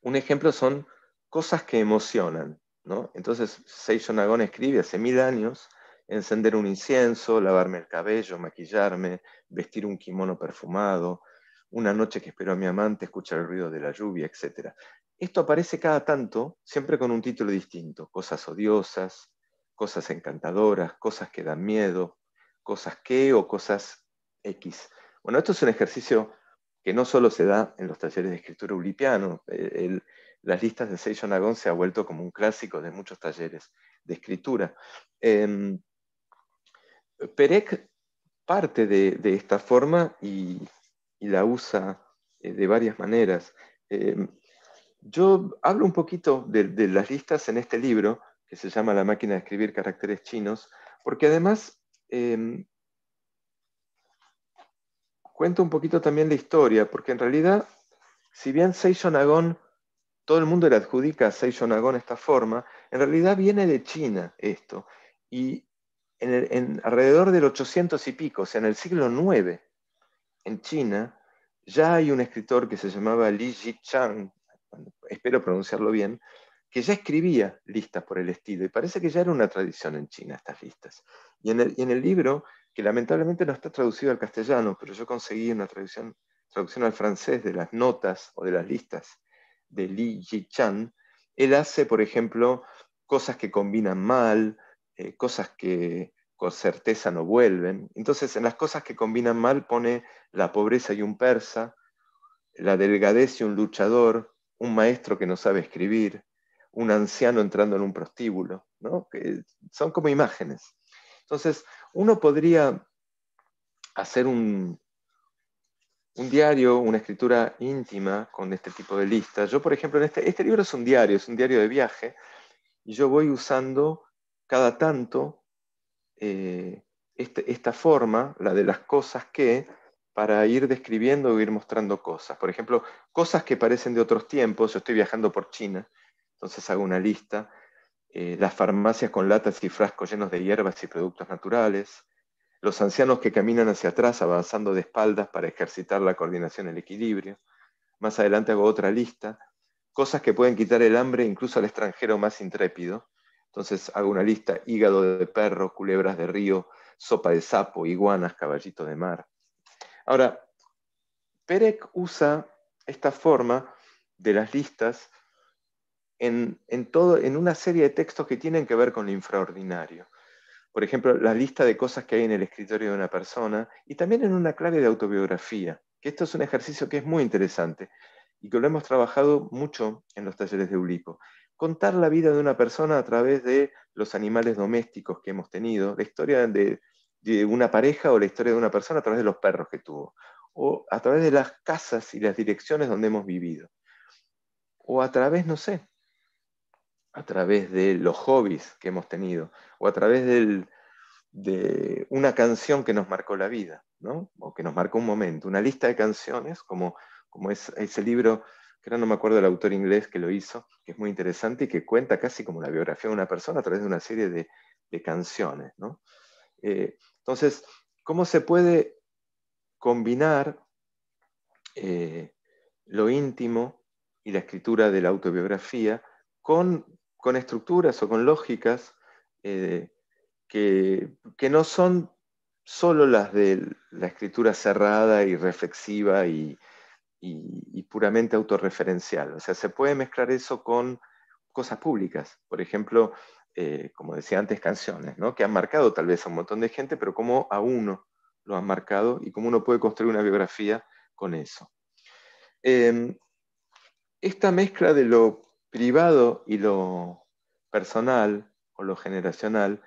un ejemplo son cosas que emocionan. ¿no? Entonces, Seiyo Nagón escribe hace mil años, encender un incienso, lavarme el cabello, maquillarme, vestir un kimono perfumado, una noche que espero a mi amante, escuchar el ruido de la lluvia, etc. Esto aparece cada tanto, siempre con un título distinto, cosas odiosas, cosas encantadoras, cosas que dan miedo, cosas que o cosas bueno, esto es un ejercicio que no solo se da en los talleres de escritura ulipiano, las listas de Seishon Agon se ha vuelto como un clásico de muchos talleres de escritura. Eh, Perec parte de, esta forma y, la usa eh, de varias maneras. Em, yo hablo un poquito de, las listas en este libro, que se llama La máquina de escribir caracteres chinos, porque además em, cuento un poquito también la historia, porque en realidad, si bien Seishon sonagón todo el mundo le adjudica a Seishon esta forma, en realidad viene de China esto. Y en, alrededor del 800 y pico, o sea, en el siglo IX, en China, ya hay un escritor que se llamaba Li Chang, espero pronunciarlo bien, que ya escribía listas por el estilo, y parece que ya era una tradición en China estas listas. y en el libro que lamentablemente no está traducido al castellano, pero yo conseguí una traducción, al francés de las notas o de las listas de Li Yichang. Él hace, por ejemplo, cosas que combinan mal, eh, cosas que con certeza no vuelven. Entonces, en las cosas que combinan mal pone la pobreza y un persa, la delgadez y un luchador, un maestro que no sabe escribir, un anciano entrando en un prostíbulo, que son como imágenes. Entonces, uno podría hacer un, diario, una escritura íntima con este tipo de listas. Yo, por ejemplo, en este, este, libro es un diario, es un diario de viaje, y yo voy usando cada tanto eh, este, esta forma, la de las cosas que, para ir describiendo o ir mostrando cosas. Por ejemplo, cosas que parecen de otros tiempos, yo estoy viajando por China, entonces hago una lista eh, las farmacias con latas y frascos llenos de hierbas y productos naturales, los ancianos que caminan hacia atrás avanzando de espaldas para ejercitar la coordinación y el equilibrio. Más adelante hago otra lista, cosas que pueden quitar el hambre incluso al extranjero más intrépido. Entonces hago una lista, hígado de perro, culebras de río, sopa de sapo, iguanas, caballito de mar. Ahora, Perec usa esta forma de las listas en, todo, en una serie de textos que tienen que ver con lo infraordinario. Por ejemplo, la lista de cosas que hay en el escritorio de una persona y también en una clave de autobiografía, que esto es un ejercicio que es muy interesante y que lo hemos trabajado mucho en los talleres de Ulipo Contar la vida de una persona a través de los animales domésticos que hemos tenido, la historia de una pareja o la historia de una persona a través de los perros que tuvo, o a través de las casas y las direcciones donde hemos vivido, o a través, no sé, a través de los hobbies que hemos tenido, o a través de una canción que nos marcó la vida, ¿no? o que nos marcó un momento, una lista de canciones, como, como es ese libro, que no me acuerdo del autor inglés que lo hizo, que es muy interesante y que cuenta casi como la biografía de una persona a través de una serie de, canciones. Eh, entonces, ¿cómo se puede combinar eh, lo íntimo y la escritura de la autobiografía con con estructuras o con lógicas eh, que, no son solo las de la escritura cerrada y reflexiva y, puramente autorreferencial. O sea, se puede mezclar eso con cosas públicas. Por ejemplo, eh, como decía antes, canciones, que han marcado tal vez a un montón de gente, pero cómo a uno lo han marcado y cómo uno puede construir una biografía con eso. Em, esta mezcla de lo privado y lo personal o lo generacional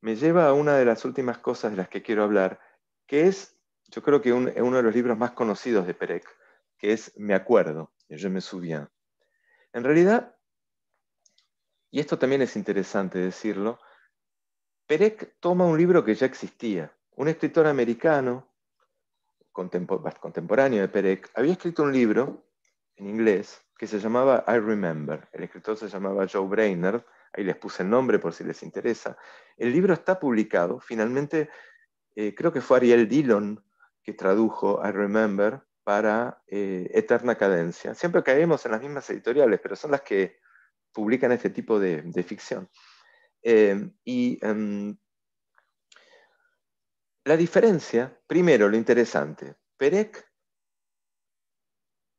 me lleva a una de las últimas cosas de las que quiero hablar, que es, yo creo que es uno de los libros más conocidos de Perec, que es Me acuerdo, yo me subía. En realidad, y esto también es interesante decirlo, Perec toma un libro que ya existía. Un escritor americano, contemporáneo de Perec, había escrito un libro en inglés que se llamaba I Remember. El escritor se llamaba Joe Brainerd, ahí les puse el nombre por si les interesa. El libro está publicado, finalmente eh, creo que fue Ariel Dillon que tradujo I Remember para eh, Eterna Cadencia. Siempre caemos en las mismas editoriales, pero son las que publican este tipo de, ficción. Eh, y em, la diferencia, primero lo interesante, Perec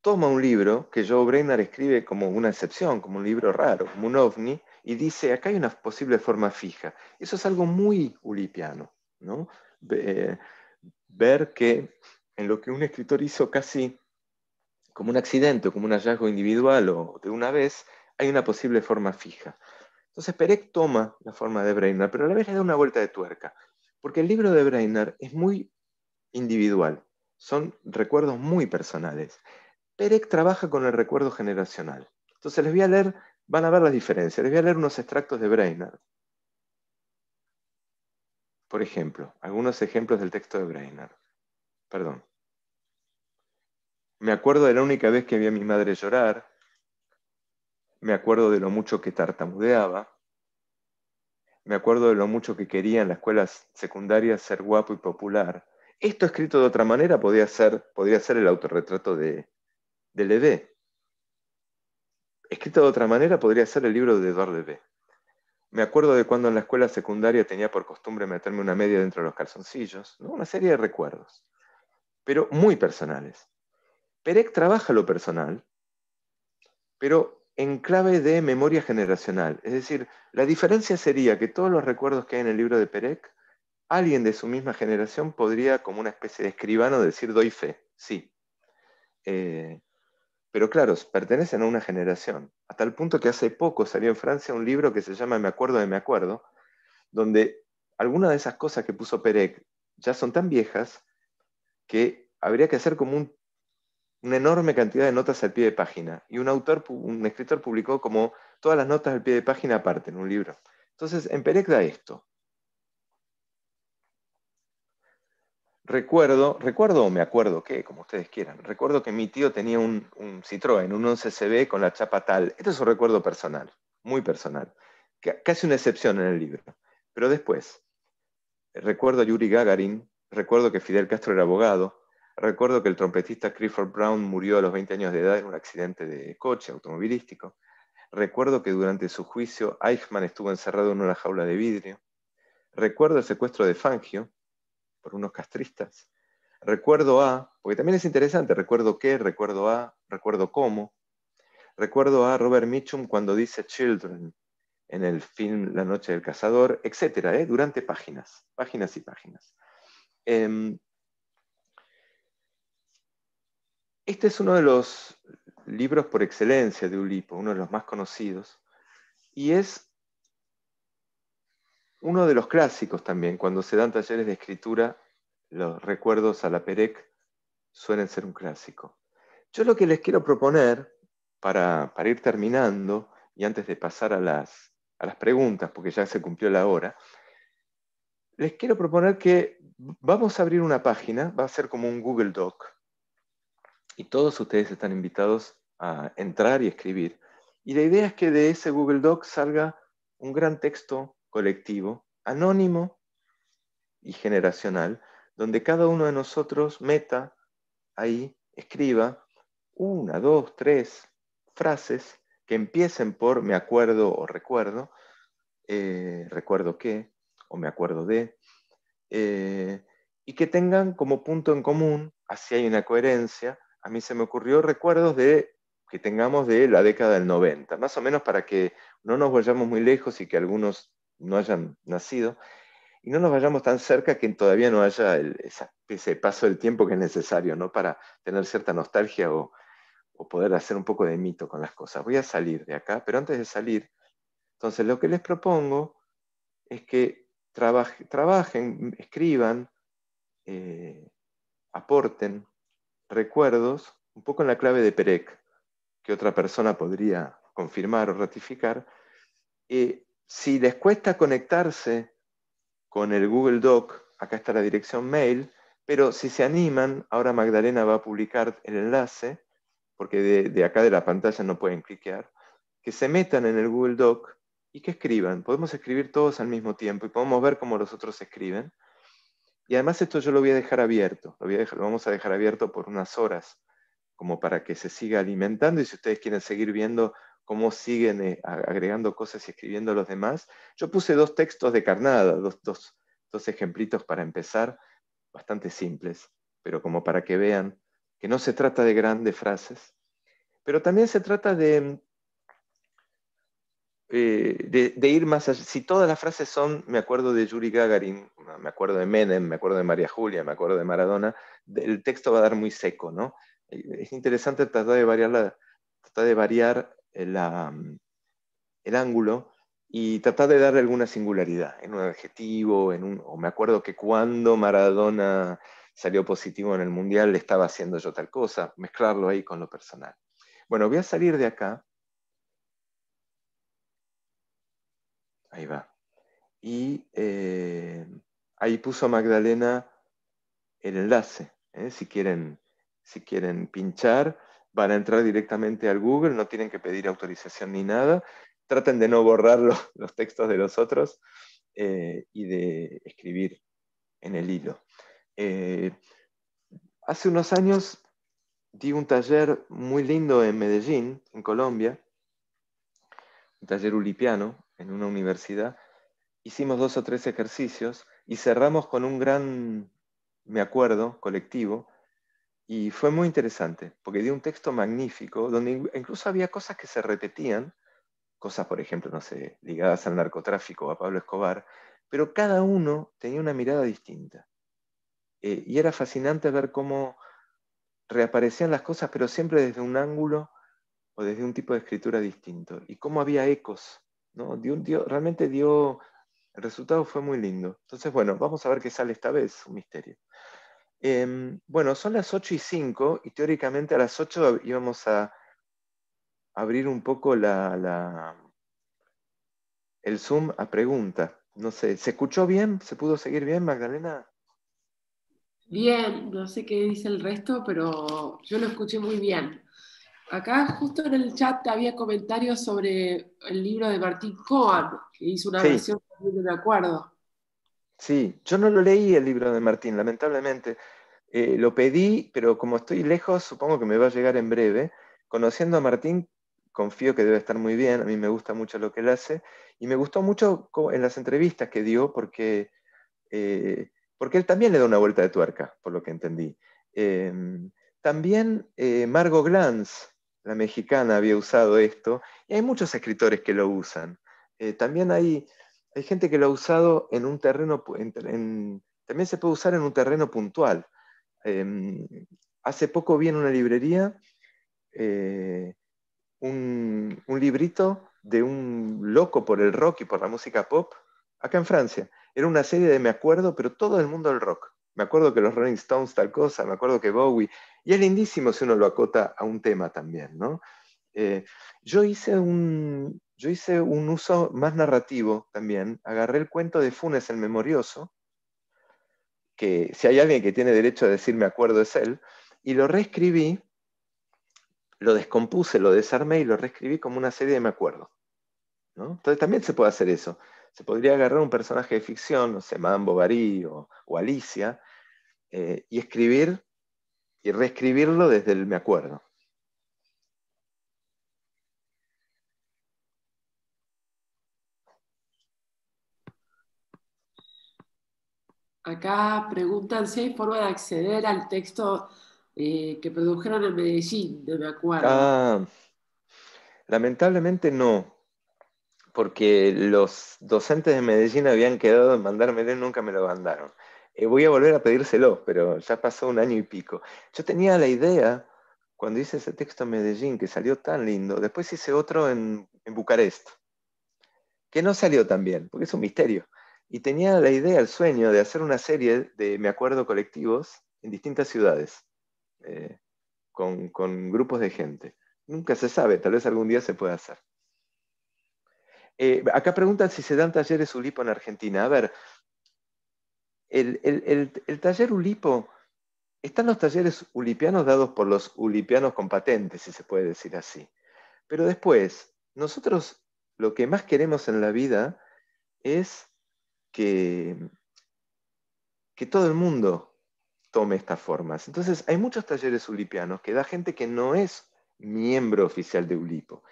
toma un libro que Joe Brainard escribe como una excepción, como un libro raro, como un ovni, y dice, acá hay una posible forma fija. Eso es algo muy ulipiano, ¿no? Eh, ver que en lo que un escritor hizo casi como un accidente, como un hallazgo individual o de una vez, hay una posible forma fija. Entonces Perec toma la forma de Breiner, pero a la vez le da una vuelta de tuerca, porque el libro de Brainard es muy individual, son recuerdos muy personales. Perec trabaja con el recuerdo generacional. Entonces les voy a leer, van a ver las diferencias, les voy a leer unos extractos de Breiner. Por ejemplo, algunos ejemplos del texto de Breiner. Perdón. Me acuerdo de la única vez que vi a mi madre llorar. Me acuerdo de lo mucho que tartamudeaba. Me acuerdo de lo mucho que quería en la escuela secundaria ser guapo y popular. Esto escrito de otra manera podría ser, podría ser el autorretrato de, de Levé. Escrito de otra manera podría ser el libro de Eduardo Levé. Me acuerdo de cuando en la escuela secundaria tenía por costumbre meterme una media dentro de los calzoncillos, una serie de recuerdos, pero muy personales. Perec trabaja lo personal, pero en clave de memoria generacional. Es decir, la diferencia sería que todos los recuerdos que hay en el libro de Perec, alguien de su misma generación podría, como una especie de escribano, decir doy fe, sí. Eh, pero claro, pertenecen a una generación, Hasta el punto que hace poco salió en Francia un libro que se llama Me acuerdo de Me acuerdo, donde algunas de esas cosas que puso Perec ya son tan viejas que habría que hacer como una enorme cantidad de notas al pie de página. Y un autor, un escritor publicó como todas las notas al pie de página aparte en un libro. Entonces, en Perec da esto. recuerdo, recuerdo o me acuerdo que, como ustedes quieran, recuerdo que mi tío tenía un, Citroën, un 11CB con la chapa tal. Esto es un recuerdo personal, muy personal. casi una excepción en el libro. Pero después, recuerdo a Yuri Gagarin, recuerdo que Fidel Castro era abogado, recuerdo que el trompetista Clifford Brown murió a los 20 años de edad en un accidente de coche automovilístico. Recuerdo que durante su juicio Eichmann estuvo encerrado en una jaula de vidrio. Recuerdo el secuestro de Fangio, por unos castristas. Recuerdo a, porque también es interesante, recuerdo qué, recuerdo a, recuerdo cómo. Recuerdo a Robert Mitchum cuando dice Children en el film La Noche del Cazador, etcétera, ¿eh? durante páginas, páginas y páginas. Em, este es uno de los libros por excelencia de Ulipo, uno de los más conocidos, y es uno de los clásicos también, cuando se dan talleres de escritura, los recuerdos a la PEREC suelen ser un clásico. Yo lo que les quiero proponer, para, ir terminando, y antes de pasar a las, a las preguntas, porque ya se cumplió la hora, les quiero proponer que vamos a abrir una página, va a ser como un Google Doc, y todos ustedes están invitados a entrar y escribir. Y la idea es que de ese Google Doc salga un gran texto colectivo, anónimo y generacional, donde cada uno de nosotros meta ahí, escriba una, dos, tres frases que empiecen por me acuerdo o recuerdo, eh, recuerdo qué o me acuerdo de, eh, y que tengan como punto en común, así hay una coherencia, a mí se me ocurrió recuerdos de que tengamos de la década del 90, más o menos para que no nos vayamos muy lejos y que algunos no hayan nacido, y no nos vayamos tan cerca que todavía no haya ese paso del tiempo que es necesario ¿no? para tener cierta nostalgia o, poder hacer un poco de mito con las cosas. Voy a salir de acá, pero antes de salir, entonces lo que les propongo es que trabajen, escriban, eh, aporten recuerdos, un poco en la clave de Perec, que otra persona podría confirmar o ratificar, y eh, si les cuesta conectarse con el Google Doc, acá está la dirección mail, pero si se animan, ahora Magdalena va a publicar el enlace, porque de, acá de la pantalla no pueden cliquear, que se metan en el Google Doc y que escriban. Podemos escribir todos al mismo tiempo y podemos ver cómo los otros escriben. Y además esto yo lo voy a dejar abierto, lo, lo, vamos a dejar abierto por unas horas, como para que se siga alimentando y si ustedes quieren seguir viendo cómo siguen eh, agregando cosas y escribiendo los demás. Yo puse dos textos de carnada, dos, ejemplitos para empezar, bastante simples, pero como para que vean que no se trata de grandes frases, pero también se trata eh, de, ir más allá. Si todas las frases son, me acuerdo de Yuri Gagarin, me acuerdo de Menem, me acuerdo de María Julia, me acuerdo de Maradona, el texto va a dar muy seco, ¿no? Eh, es interesante tratar de variar, tratar de variar el ángulo y tratar de darle alguna singularidad en un adjetivo, en un, o me acuerdo que cuando Maradona salió positivo en el Mundial, le estaba haciendo yo tal cosa, mezclarlo ahí con lo personal. Bueno, voy a salir de acá. Ahí va. Y eh, ahí puso Magdalena el enlace. ¿eh? Si, quieren, si quieren pinchar, van a entrar directamente al Google, no tienen que pedir autorización ni nada. Traten de no borrar los, textos de los otros eh, y de escribir en el hilo. Eh, hace unos años di un taller muy lindo en Medellín, en Colombia, un taller ulipiano en una universidad. Hicimos dos o tres ejercicios y cerramos con un gran, me acuerdo, colectivo, y fue muy interesante, porque dio un texto magnífico, donde incluso había cosas que se repetían, cosas, por ejemplo, no sé, ligadas al narcotráfico o a Pablo Escobar, pero cada uno tenía una mirada distinta. Eh, y era fascinante ver cómo reaparecían las cosas, pero siempre desde un ángulo o desde un tipo de escritura distinto. Y cómo había ecos. ¿no? realmente dio... El resultado fue muy lindo. Entonces, bueno, vamos a ver qué sale esta vez, un misterio. Em, bueno, son las 8 y 5 y teóricamente a las 8 íbamos a abrir un poco el Zoom a preguntas. No sé, ¿se escuchó bien? ¿Se pudo seguir bien, Magdalena? Bien, no sé qué dice el resto, pero yo lo escuché muy bien. Acá justo en el chat había comentarios sobre el libro de Martín Coan, que hizo una versión de acuerdo. Sí, yo no lo leí el libro de Martín, lamentablemente. Eh, lo pedí, pero como estoy lejos, supongo que me va a llegar en breve. Conociendo a Martín, confío que debe estar muy bien, a mí me gusta mucho lo que él hace, y me gustó mucho en las entrevistas que dio, porque, eh, porque él también le da una vuelta de tuerca, por lo que entendí. Em, también eh, Margo Glantz, la mexicana, había usado esto, y hay muchos escritores que lo usan. también hay hay gente que lo ha usado en un terreno, también se puede usar en un terreno puntual. Em, hace poco vi en una librería eh, un, un, librito de un loco por el rock y por la música pop, acá en Francia. Era una serie de Me acuerdo, pero todo el mundo del rock. Me acuerdo que los Rolling Stones tal cosa, me acuerdo que Bowie. Y es lindísimo si uno lo acota a un tema también, ¿no? Eh, yo, hice un, yo hice un uso más narrativo también. Agarré el cuento de Funes el Memorioso, que si hay alguien que tiene derecho a decir me acuerdo es él, y lo reescribí, lo descompuse, lo desarmé y lo reescribí como una serie de me acuerdo. Entonces también se puede hacer eso. Se podría agarrar un personaje de ficción, no sé, Madame Bovary o, Alicia, eh, y escribir y reescribirlo desde el me acuerdo. Acá preguntan si hay forma de acceder al texto eh, que produjeron en Medellín, de me acuerdo. Ah, lamentablemente no, porque los docentes de Medellín habían quedado en mandármelo y nunca me lo mandaron. Eh, voy a volver a pedírselo, pero ya pasó un año y pico. Yo tenía la idea, cuando hice ese texto en Medellín, que salió tan lindo, después hice otro en, en Bucarest, que no salió tan bien, porque es un misterio y tenía la idea, el sueño de hacer una serie de, me acuerdo, colectivos en distintas ciudades, eh, con, grupos de gente. Nunca se sabe, tal vez algún día se pueda hacer. Eh, acá preguntan si se dan talleres Ulipo en Argentina. A ver, el, el, el, taller Ulipo, están los talleres ulipianos dados por los ulipianos con patentes, si se puede decir así. Pero después, nosotros lo que más queremos en la vida es que, que todo el mundo tome estas formas. Entonces, hay muchos talleres ulipianos que da gente que no es miembro oficial de Ulipo.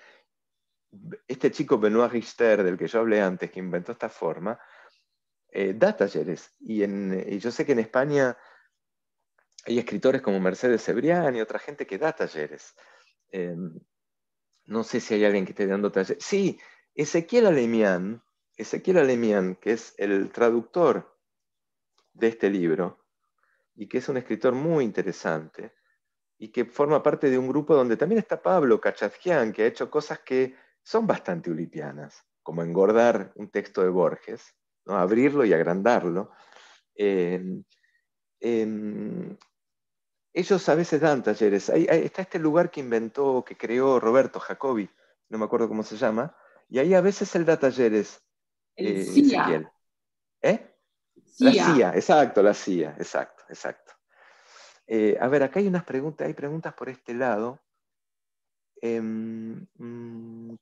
Este chico Benoit Richter, del que yo hablé antes, que inventó esta forma, eh, da talleres. Y, yo sé que en España hay escritores como Mercedes Cebrián y otra gente que da talleres. Eh, no sé si hay alguien que esté dando talleres. Sí, Ezequiel Alemián, Ezequiel Alemian, que es el traductor de este libro y que es un escritor muy interesante y que forma parte de un grupo donde también está Pablo Cachatjian, que ha hecho cosas que son bastante ulipianas, como engordar un texto de Borges, abrirlo y agrandarlo. ellos a veces dan talleres. está este lugar que inventó, que creó Roberto Jacobi, no me acuerdo cómo se llama, y ahí a veces él da talleres eh, ¿Eh? La CIA, exacto, la CIA, exacto, exacto. Eh, a ver, acá hay unas preguntas, hay preguntas por este lado. Em, mm,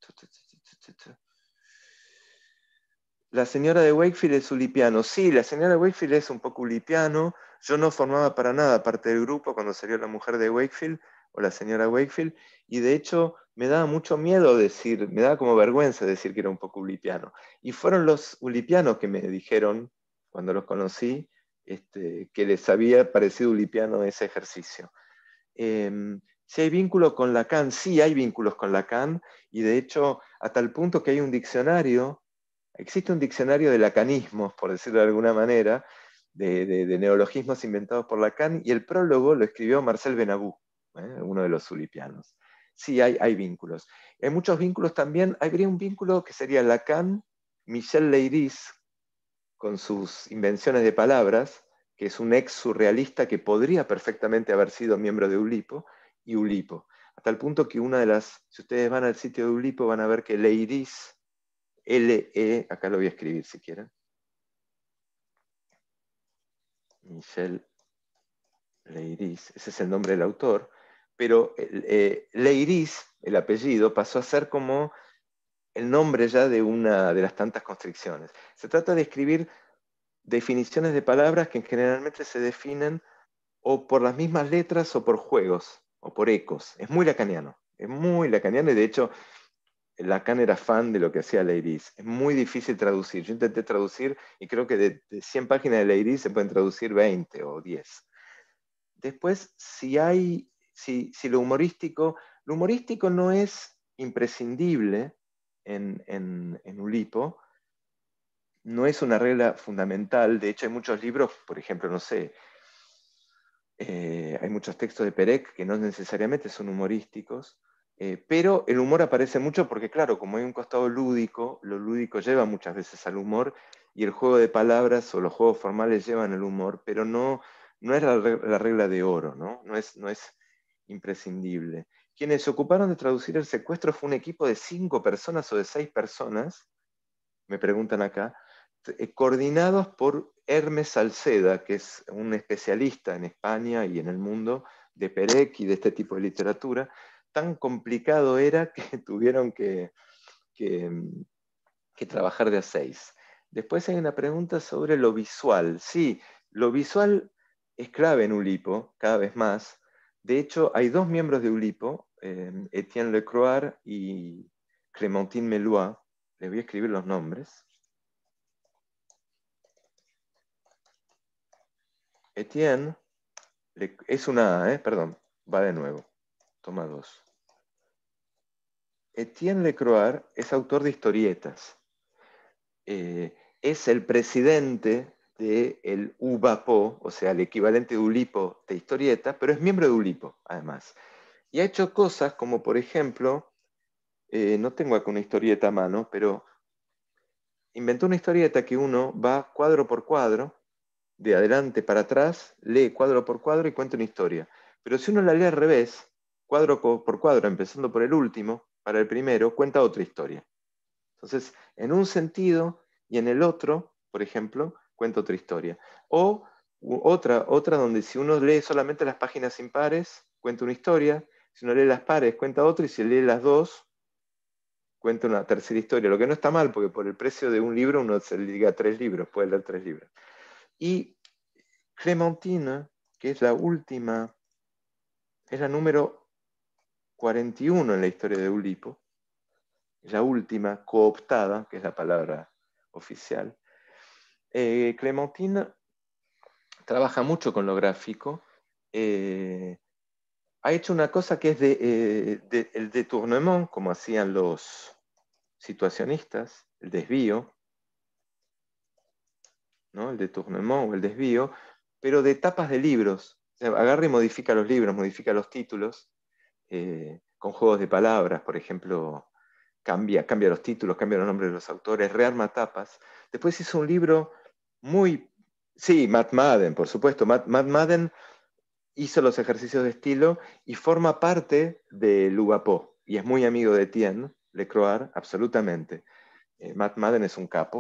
la señora de Wakefield es ulipiano. Sí, la señora de Wakefield es un poco ulipiano. Yo no formaba para nada parte del grupo cuando salió la mujer de Wakefield o la señora Wakefield. Y de hecho, me daba mucho miedo decir, me daba como vergüenza decir que era un poco ulipiano. Y fueron los ulipianos que me dijeron, cuando los conocí, este, que les había parecido ulipiano ese ejercicio. Em, si hay vínculo con Lacan, sí hay vínculos con Lacan, y de hecho, hasta el punto que hay un diccionario, existe un diccionario de lacanismos, por decirlo de alguna manera, de, neologismos inventados por Lacan, y el prólogo lo escribió Marcel Benabú, ¿eh? uno de los ulipianos sí hay, vínculos. Hay muchos vínculos también. Habría un vínculo que sería Lacan, Michel Leiris, con sus invenciones de palabras, que es un ex surrealista que podría perfectamente haber sido miembro de Ulipo, y Ulipo. Hasta el punto que una de las, si ustedes van al sitio de Ulipo, van a ver que Leiris, L-E, acá lo voy a escribir si quieren. Michel Leiris, ese es el nombre del autor pero eh, Leiris, el apellido, pasó a ser como el nombre ya de una de las tantas constricciones. Se trata de escribir definiciones de palabras que generalmente se definen o por las mismas letras o por juegos o por ecos. Es muy lacaniano, es muy lacaniano y de hecho Lacan era fan de lo que hacía Leiris. Es muy difícil traducir. Yo intenté traducir y creo que de, de 100 páginas de Leiris se pueden traducir 20 o 10. Después, si hay si, lo humorístico, lo humorístico no es imprescindible en, en, en Ulipo, no es una regla fundamental, de hecho hay muchos libros, por ejemplo, no sé, eh, hay muchos textos de Perec que no necesariamente son humorísticos, eh, pero el humor aparece mucho porque, claro, como hay un costado lúdico, lo lúdico lleva muchas veces al humor y el juego de palabras o los juegos formales llevan el humor, pero no, no es la regla de oro, ¿no? No es, no es imprescindible. Quienes se ocuparon de traducir el secuestro fue un equipo de cinco personas o de seis personas, me preguntan acá, eh, coordinados por Hermes Salceda, que es un especialista en España y en el mundo de Perec y de este tipo de literatura. Tan complicado era que tuvieron que, que trabajar de a seis. Después hay una pregunta sobre lo visual. Sí, lo visual es clave en Ulipo, cada vez más, de hecho, hay dos miembros de Ulipo, Etienne em, Lecroix y Clémentine Melois. Les voy a escribir los nombres. Etienne, es una A, eh, perdón, va de nuevo, toma dos. Etienne Lecroix es autor de historietas. Eh, es el presidente del el UBAPO, o sea, el equivalente de Ulipo de historieta, pero es miembro de Ulipo, además. Y ha hecho cosas como, por ejemplo, eh, no tengo aquí una historieta a mano, pero inventó una historieta que uno va cuadro por cuadro, de adelante para atrás, lee cuadro por cuadro y cuenta una historia. Pero si uno la lee al revés, cuadro por cuadro, empezando por el último, para el primero, cuenta otra historia. Entonces, en un sentido y en el otro, por ejemplo, cuenta otra historia. O otra, otra donde si uno lee solamente las páginas impares, cuenta una historia, si uno lee las pares, cuenta otra, y si lee las dos, cuenta una tercera historia, lo que no está mal, porque por el precio de un libro uno se le diga tres libros, puede leer tres libros. Y Clementina, que es la última, es la número 41 en la historia de Ulipo, es la última cooptada, que es la palabra oficial, eh, Clementine trabaja mucho con lo gráfico. Eh, ha hecho una cosa que es de, eh, el detournement, como hacían los situacionistas, el desvío, el detournement o el desvío, pero de tapas de libros. agarra y modifica los libros, modifica los títulos, con juegos de palabras, por ejemplo, cambia, cambia los títulos, cambia los nombres de los autores, rearma tapas. Después hizo un libro muy... Sí, Matt Madden, por supuesto. Matt, Madden hizo los ejercicios de estilo y forma parte de Lubapó y es muy amigo de Tien, croar absolutamente. Eh, Matt Madden es un capo.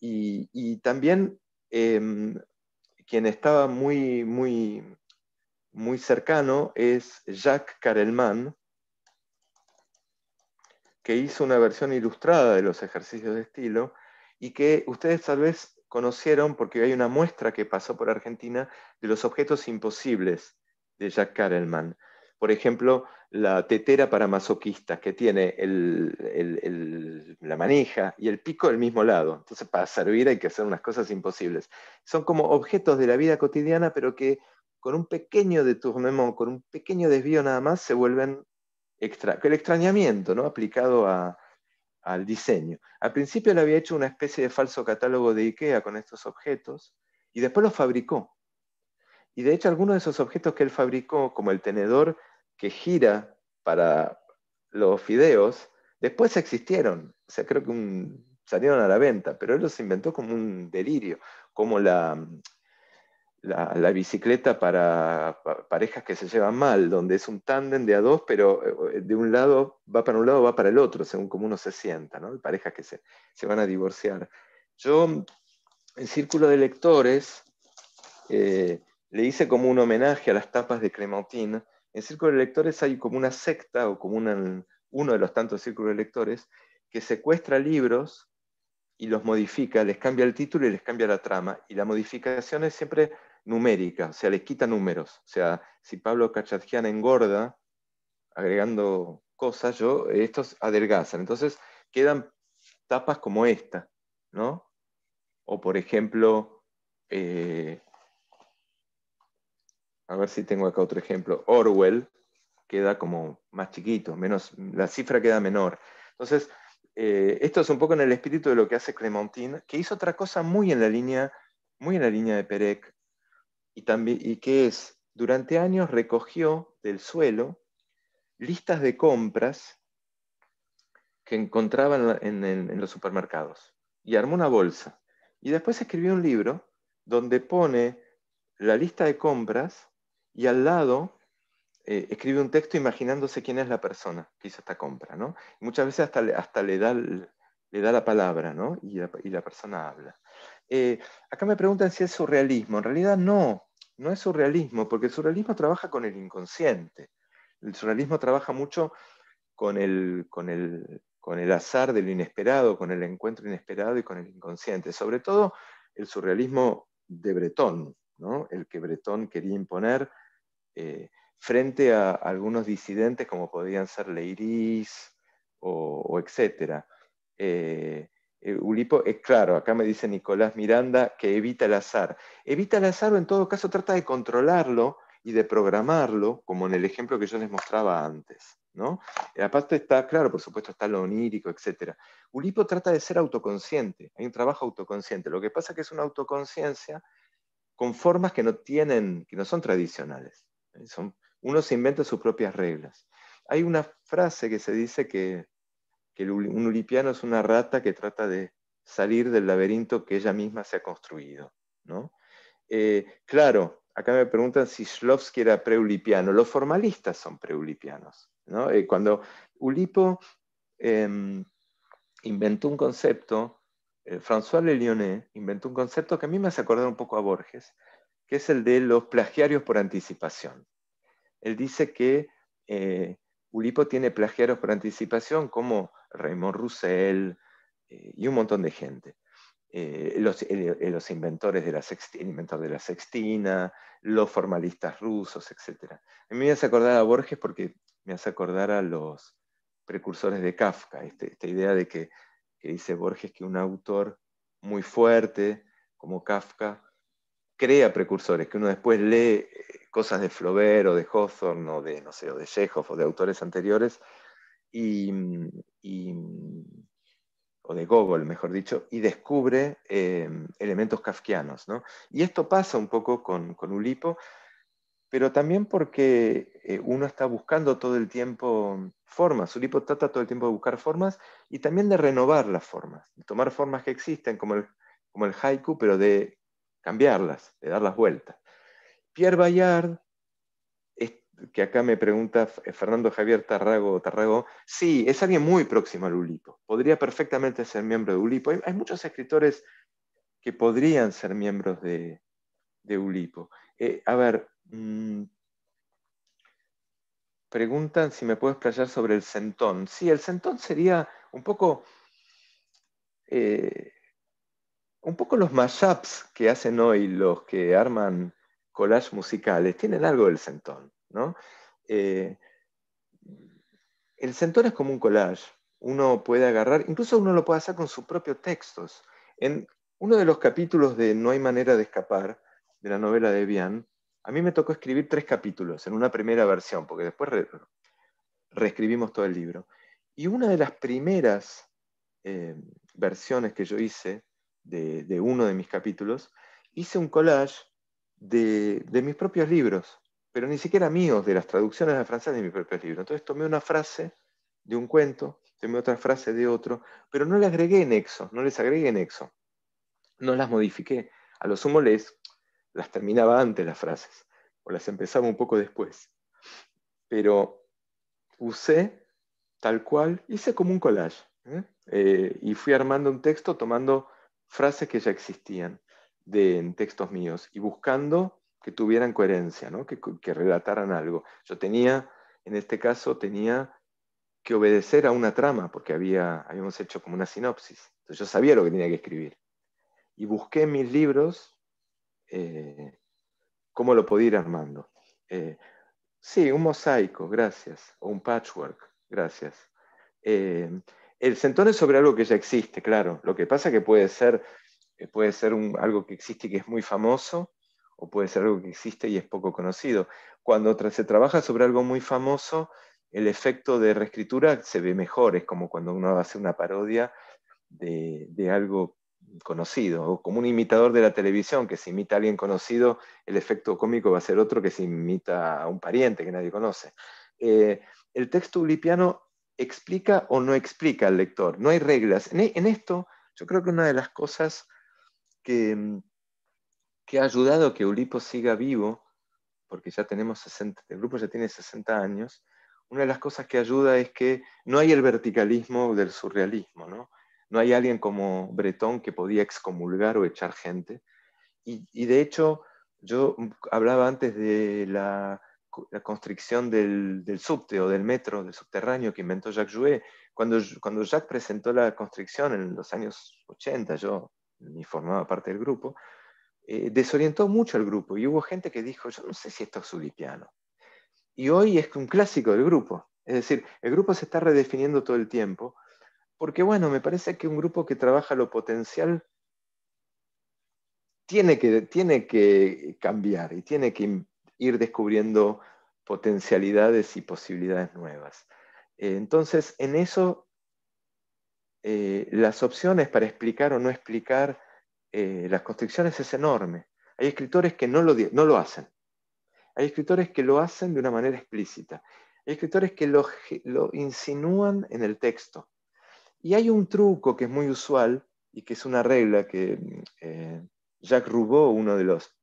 Y, también em, quien estaba muy, muy, muy cercano es Jacques Carelman, que hizo una versión ilustrada de los ejercicios de estilo y que ustedes tal vez conocieron porque hay una muestra que pasó por Argentina de los objetos imposibles de Jack Karelman. Por ejemplo, la tetera para masoquistas que tiene la manija y el pico del mismo lado. Entonces, para servir hay que hacer unas cosas imposibles. Son como objetos de la vida cotidiana, pero que con un pequeño detournement, con un pequeño desvío nada más, se vuelven el extrañamiento ¿no? aplicado al diseño. Al principio le había hecho una especie de falso catálogo de IKEA con estos objetos y después los fabricó. Y de hecho algunos de esos objetos que él fabricó, como el tenedor que gira para los fideos, después existieron. O sea, creo que salieron a la venta, pero él los inventó como un delirio, como la, la, bicicleta para, parejas que se llevan mal, donde es un tándem de a dos, pero eh, de un lado va para un lado, va para el otro, según como uno se sienta, ¿no? Parejas que se, van a divorciar. Yo, en Círculo de Lectores, eh, le hice como un homenaje a las tapas de Clementine. En Círculo de Lectores hay como una secta o como uno de los tantos círculos de lectores que secuestra libros y los modifica, les cambia el título y les cambia la trama. Y la modificación es siempre numérica, o sea, les quita números. O sea, si Pablo Cachatjian engorda agregando cosas, yo, estos adelgazan. Entonces quedan tapas como esta, ¿no? O por ejemplo, eh, a ver si tengo acá otro ejemplo, Orwell queda como más chiquito, menos, la cifra queda menor. Entonces, eh, esto es un poco en el espíritu de lo que hace Clementine, que hizo otra cosa muy en la línea, muy en la línea de Perec, y, también, y que es, durante años recogió del suelo listas de compras que encontraban en, los supermercados y armó una bolsa. Y después escribió un libro donde pone la lista de compras y al lado eh, escribe un texto imaginándose quién es la persona que hizo esta compra. muchas veces hasta, hasta le, da, le da la palabra y, la, persona habla. Eh, acá me preguntan si es surrealismo. En realidad no, no es surrealismo, porque el surrealismo trabaja con el inconsciente. El surrealismo trabaja mucho con el, con el, con azar del inesperado, con el encuentro inesperado y con el inconsciente. Sobre todo el surrealismo de Bretón, el que Bretón quería imponer eh, frente a algunos disidentes como podían ser Leiris o, etcétera. Eh, eh, Ulipo, es eh, claro, acá me dice Nicolás Miranda que evita el azar. Evita el azar o en todo caso trata de controlarlo y de programarlo, como en el ejemplo que yo les mostraba antes. ¿no? Eh, aparte está, claro, por supuesto está lo onírico, etc. Ulipo trata de ser autoconsciente, hay un trabajo autoconsciente. Lo que pasa es que es una autoconciencia con formas que no tienen, que no son tradicionales. Son, uno se inventa sus propias reglas. Hay una frase que se dice que que un ulipiano es una rata que trata de salir del laberinto que ella misma se ha construido. Eh, claro, acá me preguntan si Shlovsky era preulipiano. Los formalistas son preulipianos. ¿no? Eh, cuando Ulipo em, inventó un concepto, eh, François Lyonnais inventó un concepto que a mí me hace acordar un poco a Borges, que es el de los plagiarios por anticipación. Él dice que Ulipo tiene plagiarios por anticipación como Raymond Roussel eh, y un montón de gente. Eh, eh, los, inventores de la sextina, de la sextina, los formalistas rusos, etc. me hace acordar a Borges porque me hace acordar a los precursores de Kafka, este, esta idea de que, dice Borges que un autor muy fuerte como Kafka crea precursores, que uno después lee cosas de Flaubert o de Hawthorne o de, no sé, de Chekhov o de autores anteriores y, mm, mm, o de Gogol, mejor dicho, y descubre eh, elementos kafkianos. ¿no? Y esto pasa un poco con, con Ulipo, pero también porque eh, uno está buscando todo el tiempo formas. Ulipo trata todo el tiempo de buscar formas y también de renovar las formas, de tomar formas que existen, como el, como el haiku, pero de cambiarlas, de dar las vueltas. Pierre Bayard que acá me pregunta eh, Fernando Javier Tarrago, Tarrago, sí, es alguien muy próximo al Ulipo, podría perfectamente ser miembro de Ulipo. Hay, muchos escritores que podrían ser miembros de, Ulipo. Eh, a ver, mm, preguntan si me puedo explayar sobre el centón. Sí, el centón sería un poco, eh, un poco los mashups que hacen hoy los que arman collages musicales, tienen algo del centón. Eh, el Centor es como un collage. Uno puede agarrar, incluso uno lo puede hacer con sus propios textos. En uno de los capítulos de No hay manera de escapar, de la novela de Bian, a mí me tocó escribir tres capítulos en una primera versión, porque después reescribimos todo el libro. Y una de las primeras eh, versiones que yo hice de, uno de mis capítulos, hice un collage de mis propios libros pero ni siquiera míos, de las traducciones al francés de mi propio libro. Entonces tomé una frase de un cuento, tomé otra frase de otro, pero no le agregué nexo, no les agregué nexo, no las modifiqué. A lo sumo les las terminaba antes las frases, o las empezaba un poco después. Pero usé tal cual, hice como un collage, ¿eh? Eh, y fui armando un texto tomando frases que ya existían de, en textos míos y buscando que tuvieran coherencia, ¿no? que, relataran algo. Yo tenía, en este caso, tenía que obedecer a una trama, porque había, habíamos hecho como una sinopsis. yo sabía lo que tenía que escribir. Y busqué en mis libros eh, cómo lo podía ir armando. Eh, sí, un mosaico, gracias. O un patchwork, gracias. Eh, el sentón es sobre algo que ya existe, claro. Lo que pasa es que puede ser, puede ser un, algo que existe y que es muy famoso, o puede ser algo que existe y es poco conocido. Cuando se trabaja sobre algo muy famoso, el efecto de reescritura se ve mejor, es como cuando uno hace una parodia de, algo conocido, o como un imitador de la televisión, que se imita a alguien conocido, el efecto cómico va a ser otro que si imita a un pariente que nadie conoce. Eh, el texto ulipiano explica o no explica al lector, no hay reglas. en esto, yo creo que una de las cosas que, mm, que ha ayudado a que Ulipo siga vivo, porque ya tenemos 60, el grupo ya tiene 60 años, una de las cosas que ayuda es que no hay el verticalismo del surrealismo, ¿no? No hay alguien como Bretón que podía excomulgar o echar gente. Y, de hecho, yo hablaba antes de la, la constricción del, subte o del metro, del subterráneo que inventó Jacques Jouet. Cuando, cuando Jacques presentó la constricción en los años 80, yo ni formaba parte del grupo, eh, desorientó mucho al grupo y hubo gente que dijo, yo no sé si esto es ulipiano. Y hoy es un clásico del grupo. Es decir, el grupo se está redefiniendo todo el tiempo, porque bueno, me parece que un grupo que trabaja lo potencial tiene que, tiene que cambiar y tiene que ir descubriendo potencialidades y posibilidades nuevas. Eh, entonces, en eso, eh, las opciones para explicar o no explicar eh, las constricciones es enorme. Hay escritores que no lo, no lo hacen. Hay escritores que lo hacen de una manera explícita. Hay escritores que lo, insinúan en el texto. Y hay un truco que es muy usual y que es una regla que eh, Jacques Roubaud, uno de los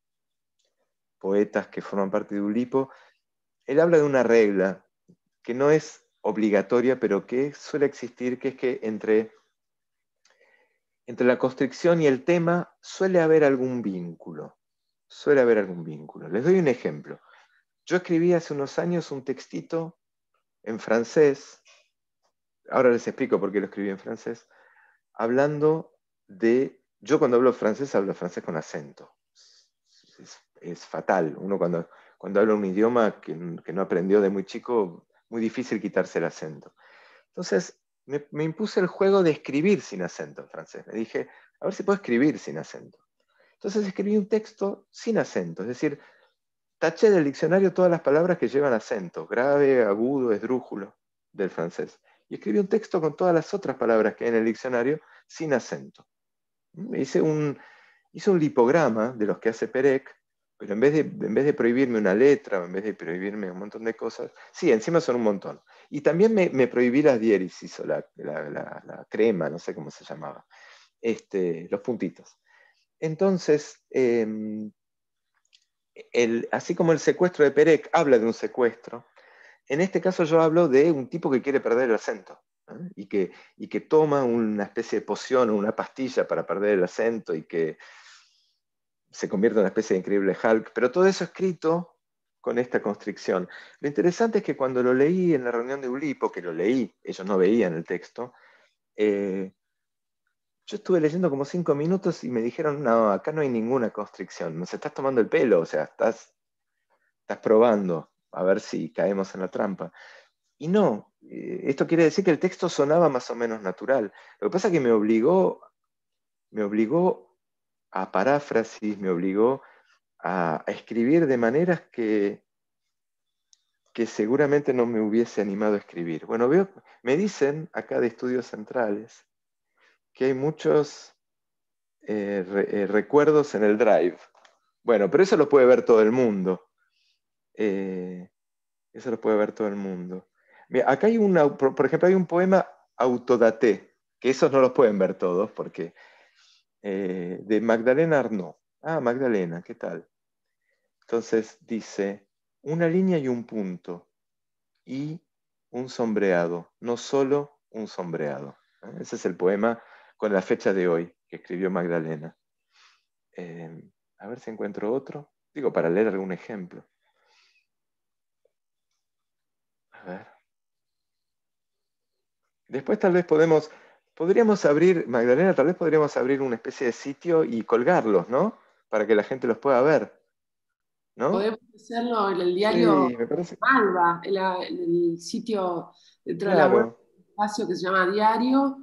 poetas que forman parte de Ulipo, él habla de una regla que no es obligatoria, pero que suele existir, que es que entre entre la constricción y el tema suele haber algún vínculo. Suele haber algún vínculo. Les doy un ejemplo. Yo escribí hace unos años un textito en francés, ahora les explico por qué lo escribí en francés, hablando de, yo cuando hablo francés hablo francés con acento. Es, fatal. Uno cuando, cuando habla un idioma que, que no aprendió de muy chico, muy difícil quitarse el acento. Entonces, me, impuse el juego de escribir sin acento en francés. Me dije, a ver si puedo escribir sin acento. Entonces escribí un texto sin acento, es decir, taché del diccionario todas las palabras que llevan acento, grave, agudo, esdrújulo, del francés. Y escribí un texto con todas las otras palabras que hay en el diccionario sin acento. hice un, un lipograma de los que hace Perec, pero en vez, de, en vez de prohibirme una letra, en vez de prohibirme un montón de cosas, sí, encima son un montón. Y también me, prohibí las diéresis o la, crema, no sé cómo se llamaba, este, los puntitos. Entonces, em, el, así como el secuestro de Perec habla de un secuestro, en este caso yo hablo de un tipo que quiere perder el acento y, que, y que toma una especie de poción o una pastilla para perder el acento y que se convierte en una especie de increíble Hulk, pero todo eso escrito con esta constricción. Lo interesante es que cuando lo leí en la reunión de Ulipo, que lo leí, ellos no veían el texto, eh, yo estuve leyendo como cinco minutos y me dijeron, no, acá no hay ninguna constricción, nos estás tomando el pelo, o sea, estás, estás probando a ver si caemos en la trampa. Y no, eh, esto quiere decir que el texto sonaba más o menos natural. Lo que pasa es que me obligó, me obligó a paráfrasis, me obligó a, escribir de maneras que, que seguramente no me hubiese animado a escribir. Bueno, me dicen acá de estudios centrales que hay muchos eh, eh, recuerdos en el drive. Bueno, pero eso lo puede ver todo el mundo. Eh, eso lo puede ver todo el mundo. acá hay una, por ejemplo, hay un poema autodaté, que esos no los pueden ver todos, porque de Magdalena Arnaud. Ah, Magdalena, ¿qué tal? Entonces dice, una línea y un punto y un sombreado, no solo un sombreado. ¿eh? Ese es el poema con la fecha de hoy que escribió Magdalena. Eh, a ver si encuentro otro. Digo, para leer algún ejemplo. A ver. Después tal vez podemos, podríamos abrir, Magdalena, tal vez podríamos abrir una especie de sitio y colgarlos, ¿no? Para que la gente los pueda ver. Podemos hacerlo en el diario en, el sitio dentro del espacio que se llama Diario,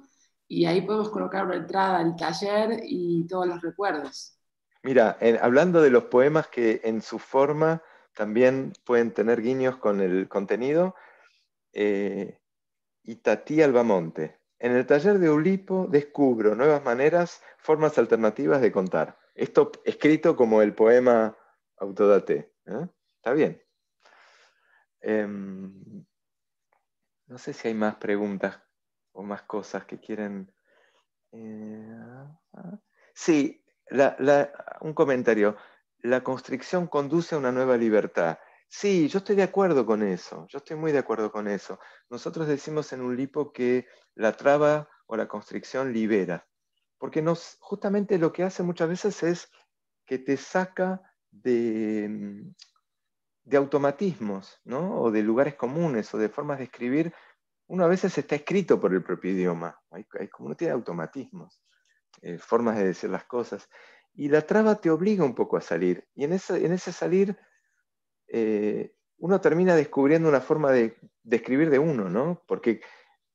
y ahí podemos colocar la entrada al taller y todos los recuerdos. Mira, hablando de los poemas que en su forma también pueden tener guiños con el contenido, Y eh, Tati Albamonte. En el taller de Ulipo descubro nuevas maneras, formas alternativas de contar. Esto escrito como el poema autodate. ¿eh? Está bien. Em, no sé si hay más preguntas o más cosas que quieren. Eh, sí, un comentario. La constricción conduce a una nueva libertad. Sí, yo estoy de acuerdo con eso, yo estoy muy de acuerdo con eso. Nosotros decimos en un lipo que la traba o la constricción libera, porque nos, justamente lo que hace muchas veces es que te saca de, automatismos, ¿no? o de lugares comunes, o de formas de escribir, uno a veces está escrito por el propio idioma, hay, como uno tiene automatismos, eh, formas de decir las cosas, y la traba te obliga un poco a salir, y en ese, salir eh, uno termina descubriendo una forma de, escribir de uno, ¿no? porque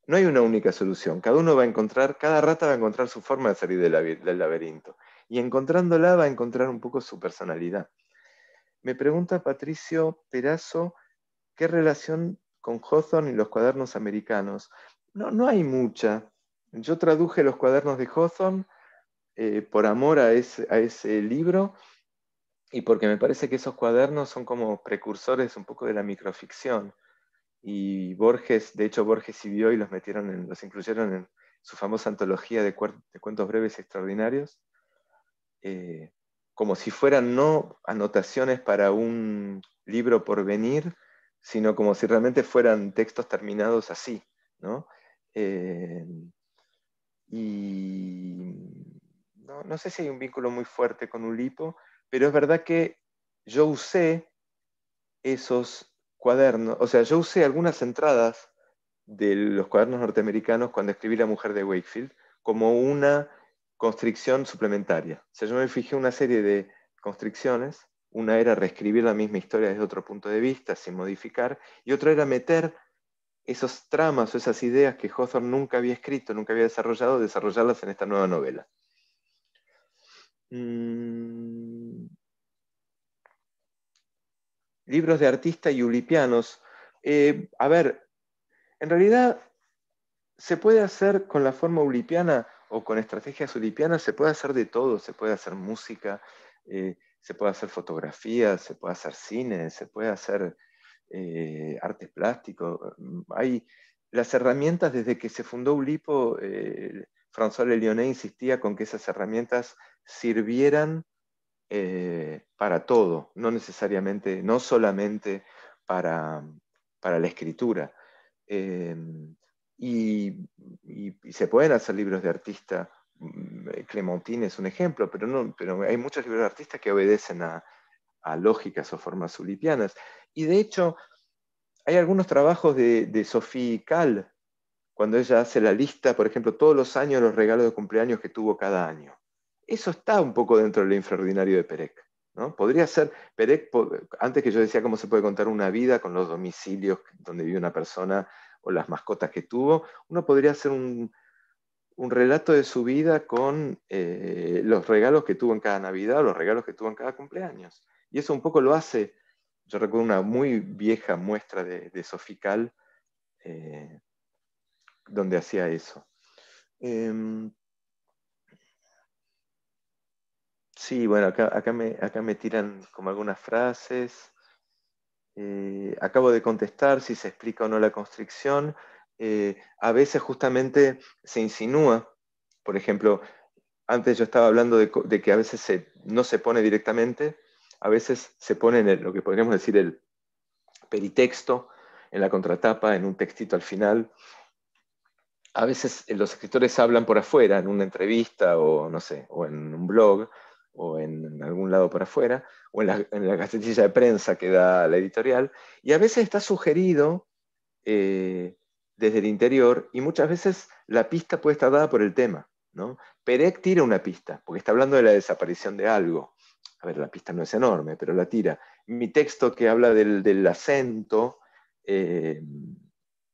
no hay una única solución, cada uno va a encontrar, cada rata va a encontrar su forma de salir del laberinto y encontrándola va a encontrar un poco su personalidad. Me pregunta Patricio Perazo, ¿qué relación con Hawthorne y los cuadernos americanos? No, no hay mucha. Yo traduje los cuadernos de Hawthorne eh, por amor a ese, libro y porque me parece que esos cuadernos son como precursores un poco de la microficción. Y Borges, de hecho Borges y Bioy los metieron los incluyeron en su famosa antología de cuentos breves extraordinarios. Eh, como si fueran no anotaciones para un libro por venir, sino como si realmente fueran textos terminados así. ¿no? Eh, no, sé si hay un vínculo muy fuerte con Ulipo, pero es verdad que yo usé esos cuadernos, o sea, yo usé algunas entradas de los cuadernos norteamericanos cuando escribí La Mujer de Wakefield como una constricción suplementaria. O sea, yo me fijé una serie de constricciones. Una era reescribir la misma historia desde otro punto de vista, sin modificar, y otra era meter esos tramas o esas ideas que Hawthorne nunca había escrito, nunca había desarrollado, desarrollarlas en esta nueva novela. Mm. Libros de artista y ulipianos. Eh, a ver, en realidad se puede hacer con la forma ulipiana o con estrategias ulipianas se puede hacer de todo, se puede hacer música, eh, se puede hacer fotografía, se puede hacer cine, se puede hacer eh, artes arte plástico. Mm, hay las herramientas desde que se fundó Ulipo, eh, François Lyonnais insistía con que esas herramientas sirvieran eh, para todo, no necesariamente, no solamente para, la escritura. Em, y, se pueden hacer libros de artista. Mm, eh, Clementine es un ejemplo, pero, no, pero hay muchos libros de artistas que obedecen a, lógicas o formas ulipianas. Y de hecho, hay algunos trabajos de, de Sophie Kahl, cuando ella hace la lista, por ejemplo, todos los años los regalos de cumpleaños que tuvo cada año. Eso está un poco dentro del infraordinario de Perec. ¿no? Podría ser, Perec, antes que yo decía cómo se puede contar una vida con los domicilios donde vive una persona o las mascotas que tuvo. Uno podría hacer un, relato de su vida con eh, los regalos que tuvo en cada Navidad, los regalos que tuvo en cada cumpleaños. Y eso un poco lo hace, yo recuerdo una muy vieja muestra de, Sofical eh, donde hacía eso. Em, sí, bueno, me, acá me tiran como algunas frases. Eh, acabo de contestar si se explica o no la constricción. Eh, a veces justamente se insinúa, por ejemplo, antes yo estaba hablando de, que a veces no se pone directamente, a veces se pone en lo que podríamos decir el peritexto, en la contratapa, en un textito al final. A veces los escritores hablan por afuera, en una entrevista o no sé, o en un blog, o en algún lado por afuera, o en la, en de prensa que da la editorial, y a veces está sugerido eh, desde el interior, y muchas veces la pista puede estar dada por el tema. ¿no? Perec tira una pista, porque está hablando de la desaparición de algo. A ver, la pista no es enorme, pero la tira. Mi texto que habla del, acento eh,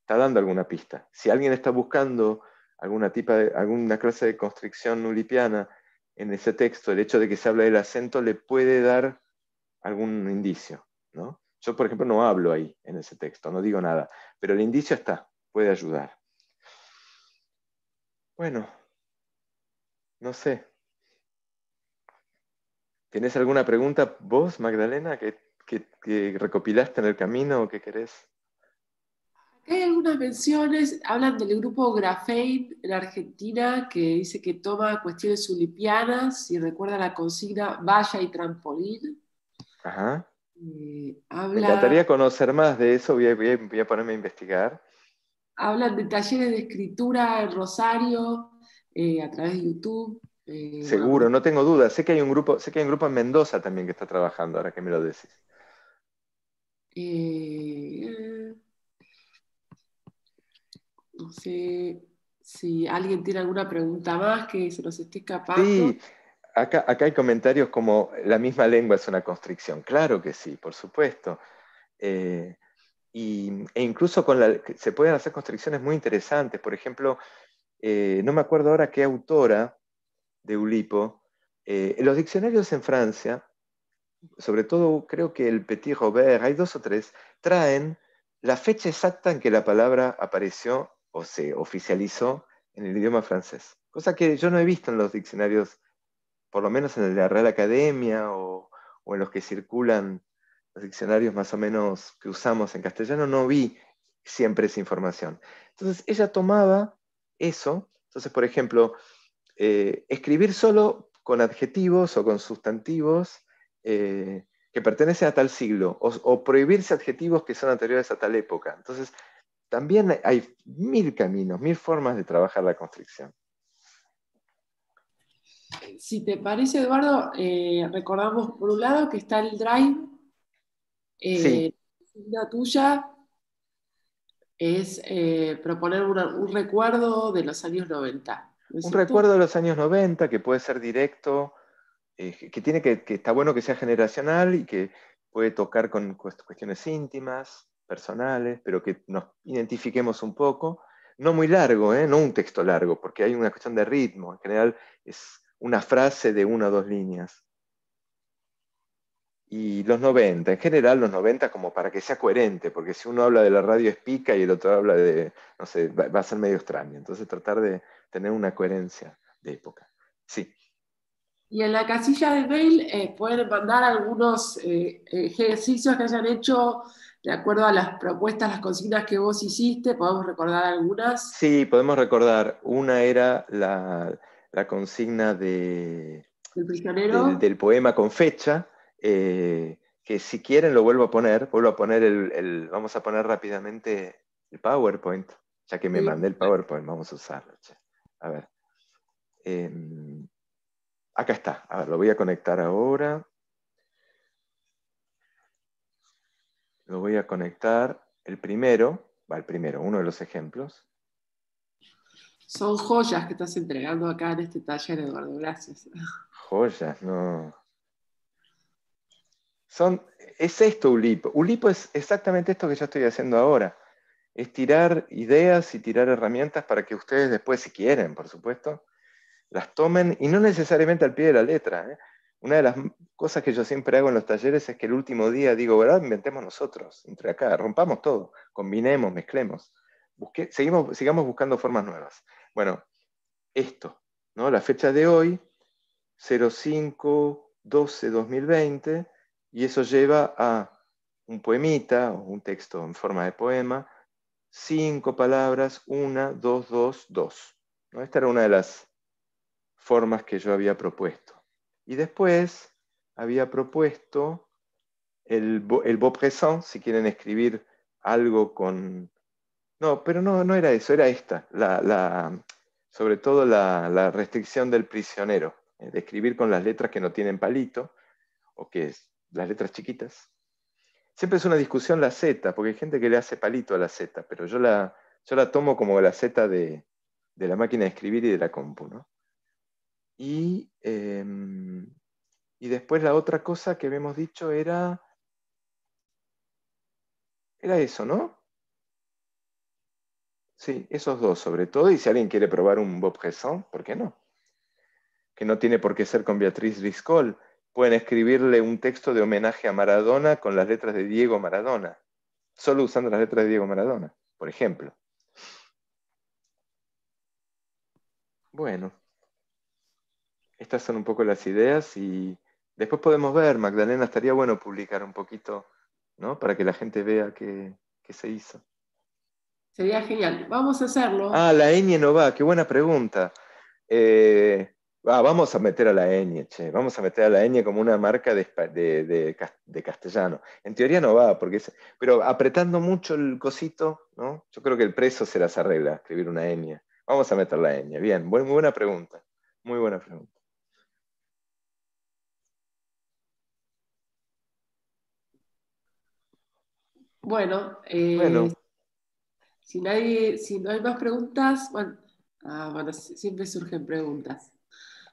está dando alguna pista. Si alguien está buscando alguna, alguna clase de constricción nulipiana en ese texto, el hecho de que se habla del acento le puede dar algún indicio. ¿no? Yo, por ejemplo, no hablo ahí en ese texto, no digo nada, pero el indicio está, puede ayudar. Bueno, no sé. ¿Tienes alguna pregunta vos, Magdalena, que recopilaste en el camino o que querés? Hay algunas menciones, hablan del grupo Grafein en Argentina, que dice que toma cuestiones ulipianas y recuerda la consigna Vaya y trampolín. Eh, me encantaría conocer más de eso, voy a, ponerme a investigar. Hablan de talleres de escritura en Rosario, eh, a través de YouTube. Eh, Seguro, no tengo duda. Sé que hay un grupo, sé que hay un grupo en Mendoza también que está trabajando, ahora que me lo decís si alguien tiene alguna pregunta más que se nos esté escapando. Sí, acá, hay comentarios como la misma lengua es una constricción. Claro que sí, por supuesto. Eh, e incluso con la, se pueden hacer constricciones muy interesantes. Por ejemplo, eh, no me acuerdo ahora qué autora de Ulipo, eh, los diccionarios en Francia, sobre todo creo que el Petit Robert, hay dos o tres, traen la fecha exacta en que la palabra apareció o se oficializó en el idioma francés, cosa que yo no he visto en los diccionarios, por lo menos en el de la Real Academia o, en los que circulan los diccionarios más o menos que usamos en castellano, no vi siempre esa información. Entonces ella tomaba eso, entonces por ejemplo, eh, escribir solo con adjetivos o con sustantivos eh, que pertenecen a tal siglo, o, o, prohibirse adjetivos que son anteriores a tal época. Entonces también hay mil caminos, mil formas de trabajar la constricción. Si te parece, Eduardo, eh, recordamos por un lado que está el drive. Eh, la tuya es eh, proponer un recuerdo de los años 90. un recuerdo de los años 90 que puede ser directo, que, tiene que, está bueno que sea generacional y que puede tocar con cuestiones íntimas personales, pero que nos identifiquemos un poco. No muy largo, ¿eh? no un texto largo, porque hay una cuestión de ritmo. En general es una frase de una o dos líneas. Y los 90, en general los 90 como para que sea coherente, porque si uno habla de la radio espica y el otro habla de, no sé, va, a ser medio extraño. Entonces tratar de tener una coherencia de época. Sí. Y en la casilla de mail eh, pueden mandar algunos eh, ejercicios que hayan hecho de acuerdo a las propuestas, las consignas que vos hiciste, ¿podemos recordar algunas? Sí, podemos recordar. Una era la, consigna de, Del, poema con fecha, eh, que si quieren lo vuelvo a poner, vuelvo a poner el, vamos a poner rápidamente el PowerPoint, ya que me mandé el PowerPoint, vamos a usarlo. A ver. Em, acá está, a ver, lo voy a conectar ahora. lo voy a conectar. El primero, va el primero, uno de los ejemplos. Son joyas que estás entregando acá en este taller, Eduardo, gracias. Joyas, no. Son, es esto Ulipo. Ulipo es exactamente esto que yo estoy haciendo ahora. Es tirar ideas y tirar herramientas para que ustedes después, si quieren, por supuesto, las tomen y no necesariamente al pie de la letra. ¿eh? una de las cosas que yo siempre hago en los talleres es que el último día digo, ¿verdad? Inventemos nosotros, entre acá, rompamos todo, combinemos, mezclemos, sigamos buscando formas nuevas. Bueno, esto, ¿no? La fecha de hoy, 05 12 2020, y eso lleva a un poemita o un texto en forma de poema, cinco palabras, una, dos, dos, dos. ¿no? Esta era una de las formas que yo había propuesto. Y después había propuesto el, el beau présent, si quieren escribir algo con... No, pero no, no era eso, era esta, la, sobre todo la, restricción del prisionero, eh, de escribir con las letras que no tienen palito, o que es las letras chiquitas. Siempre es una discusión la Z, porque hay gente que le hace palito a la Z, pero yo la, yo la tomo como la Z de, de la máquina de escribir y de la compu. ¿no? Em, y, después la otra cosa que habíamos dicho era, era eso, ¿no? Sí, esos dos sobre todo. Y si alguien quiere probar un Bob Gesson, ¿por qué no? Que no tiene por qué ser con Beatriz Riscol. Pueden escribirle un texto de homenaje a Maradona con las letras de Diego Maradona. Solo usando las letras de Diego Maradona, por ejemplo. Bueno estas son un poco las ideas y después podemos ver, Magdalena, estaría bueno publicar un poquito, ¿no? Para que la gente vea qué, se hizo. Sería genial. Vamos a hacerlo. Ah, la ñ no va, qué buena pregunta. Eh, ah, vamos a meter a la ñ, che. Vamos a meter a la ñ como una marca de, castellano. En teoría no va, porque pero apretando mucho el cosito, ¿no? Yo creo que el preso se las arregla, escribir una ñ. Vamos a meter la ñ. Bien, muy buena pregunta. Muy buena pregunta. Bueno, eh, Si, no hay más preguntas, bueno, ah, siempre surgen preguntas.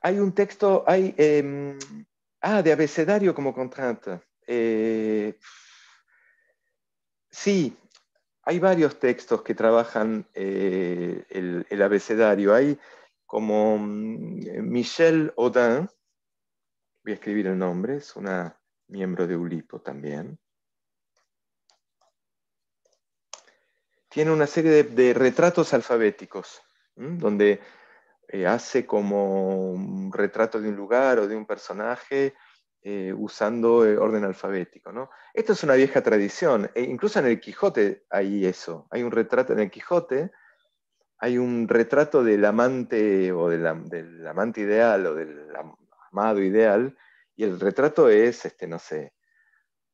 Hay un texto, hay, em, ah, de abecedario como contrata. Eh, sí, hay varios textos que trabajan eh, el, abecedario. Hay como mm, Michel Odin. voy a escribir el nombre, es una miembro de Ulipo también, tiene una serie de, retratos alfabéticos, donde eh, hace como un retrato de un lugar o de un personaje eh, usando eh, orden alfabético. ¿no? Esto es una vieja tradición, e incluso en el Quijote hay eso, hay un retrato en el Quijote, hay un retrato del amante o del amante ideal o del amado ideal, y el retrato es, este, no sé,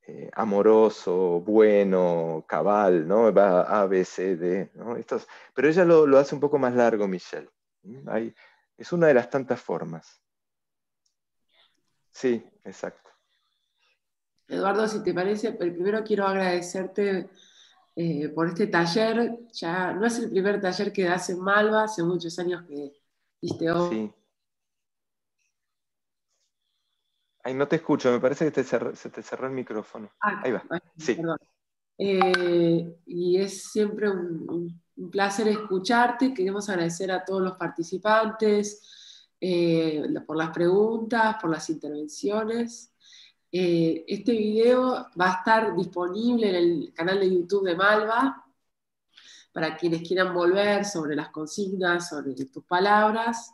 eh, amoroso, bueno, cabal, ¿no? Va A, B, C, D, ¿no? Estos, pero ella lo, hace un poco más largo, Michelle. es una de las tantas formas. Sí, exacto. Eduardo, si te parece, primero quiero agradecerte eh, por este taller. Ya no es el primer taller que hace Malva, hace muchos años que viste sí. Ay, no te escucho, me parece que se te cerró el micrófono. Ah, Ahí va. sí. Eh, y es siempre un, placer escucharte. Queremos agradecer a todos los participantes eh, por las preguntas, por las intervenciones. Eh, este video va a estar disponible en el canal de YouTube de Malva para quienes quieran volver sobre las consignas, sobre tus palabras.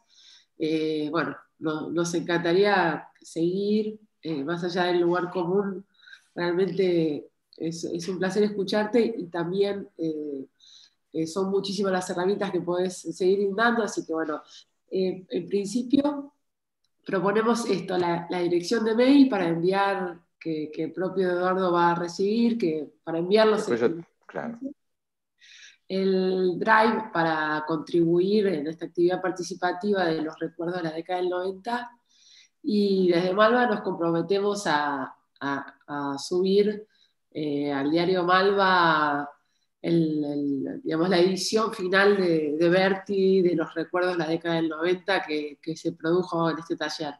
bueno, nos, encantaría seguir eh, más allá del lugar común. Realmente es, un placer escucharte y también eh, eh, son muchísimas las herramientas que podés seguir dando, así que bueno, en principio proponemos esto, la, dirección de mail para enviar, que, el propio Eduardo va a recibir, que para enviarlos el drive para contribuir en esta actividad participativa de los recuerdos de la década del 90 y desde Malva nos comprometemos a, subir eh, al diario Malva la edición final de, Berti de los recuerdos de la década del 90 que, se produjo en este taller.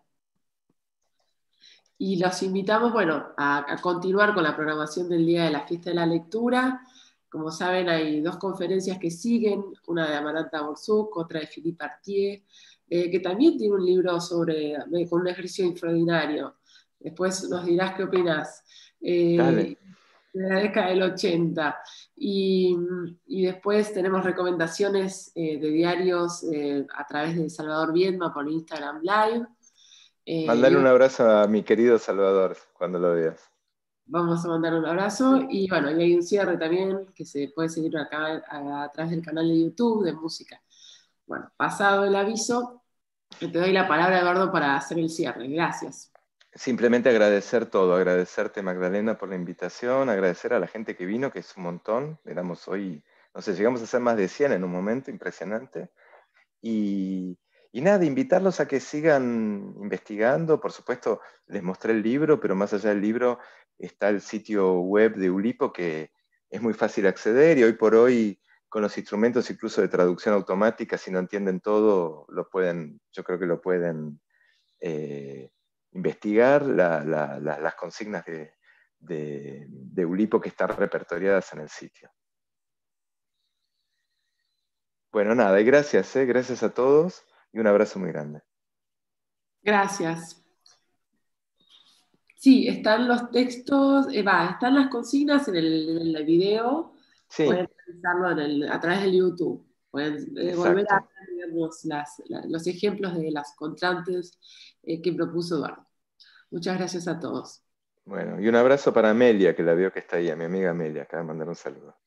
Y los invitamos bueno, a continuar con la programación del Día de la Fiesta de la Lectura como saben, hay dos conferencias que siguen, una de Amaranta Borsuk, otra de Philippe Artier, eh, que también tiene un libro sobre, con un ejercicio extraordinario. Después nos dirás qué opinas. Eh, de la década del 80. Y, después tenemos recomendaciones eh, de diarios a través de Salvador Viedma por Instagram Live. Mandale un abrazo a mi querido Salvador cuando lo veas vamos a mandar un abrazo. Y bueno, y hay un cierre también que se puede seguir acá atrás del canal de YouTube de música. Bueno, pasado el aviso, te doy la palabra, Eduardo, para hacer el cierre. Gracias. Simplemente agradecer todo, agradecerte Magdalena por la invitación, agradecer a la gente que vino, que es un montón, éramos hoy, no sé, llegamos a ser más de 100 en un momento, impresionante. Y, y nada, invitarlos a que sigan investigando. Por supuesto, les mostré el libro, pero más allá del libro, está el sitio web de Ulipo que es muy fácil acceder y hoy por hoy con los instrumentos incluso de traducción automática, si no entienden todo, lo pueden, yo creo que lo pueden eh, investigar, las consignas de, Ulipo que están repertoriadas en el sitio. Bueno, nada, y gracias, eh, gracias a todos y un abrazo muy grande. Gracias. Sí, están los textos, eh, va, están las consignas en el, video, pueden revisarlo a través del YouTube, pueden eh, volver a ver los ejemplos de las contrantes eh, que propuso Eduardo. Muchas gracias a todos. Bueno, y un abrazo para Amelia, que la veo que está ahí, mi amiga Amelia, acaba de mandar un saludo.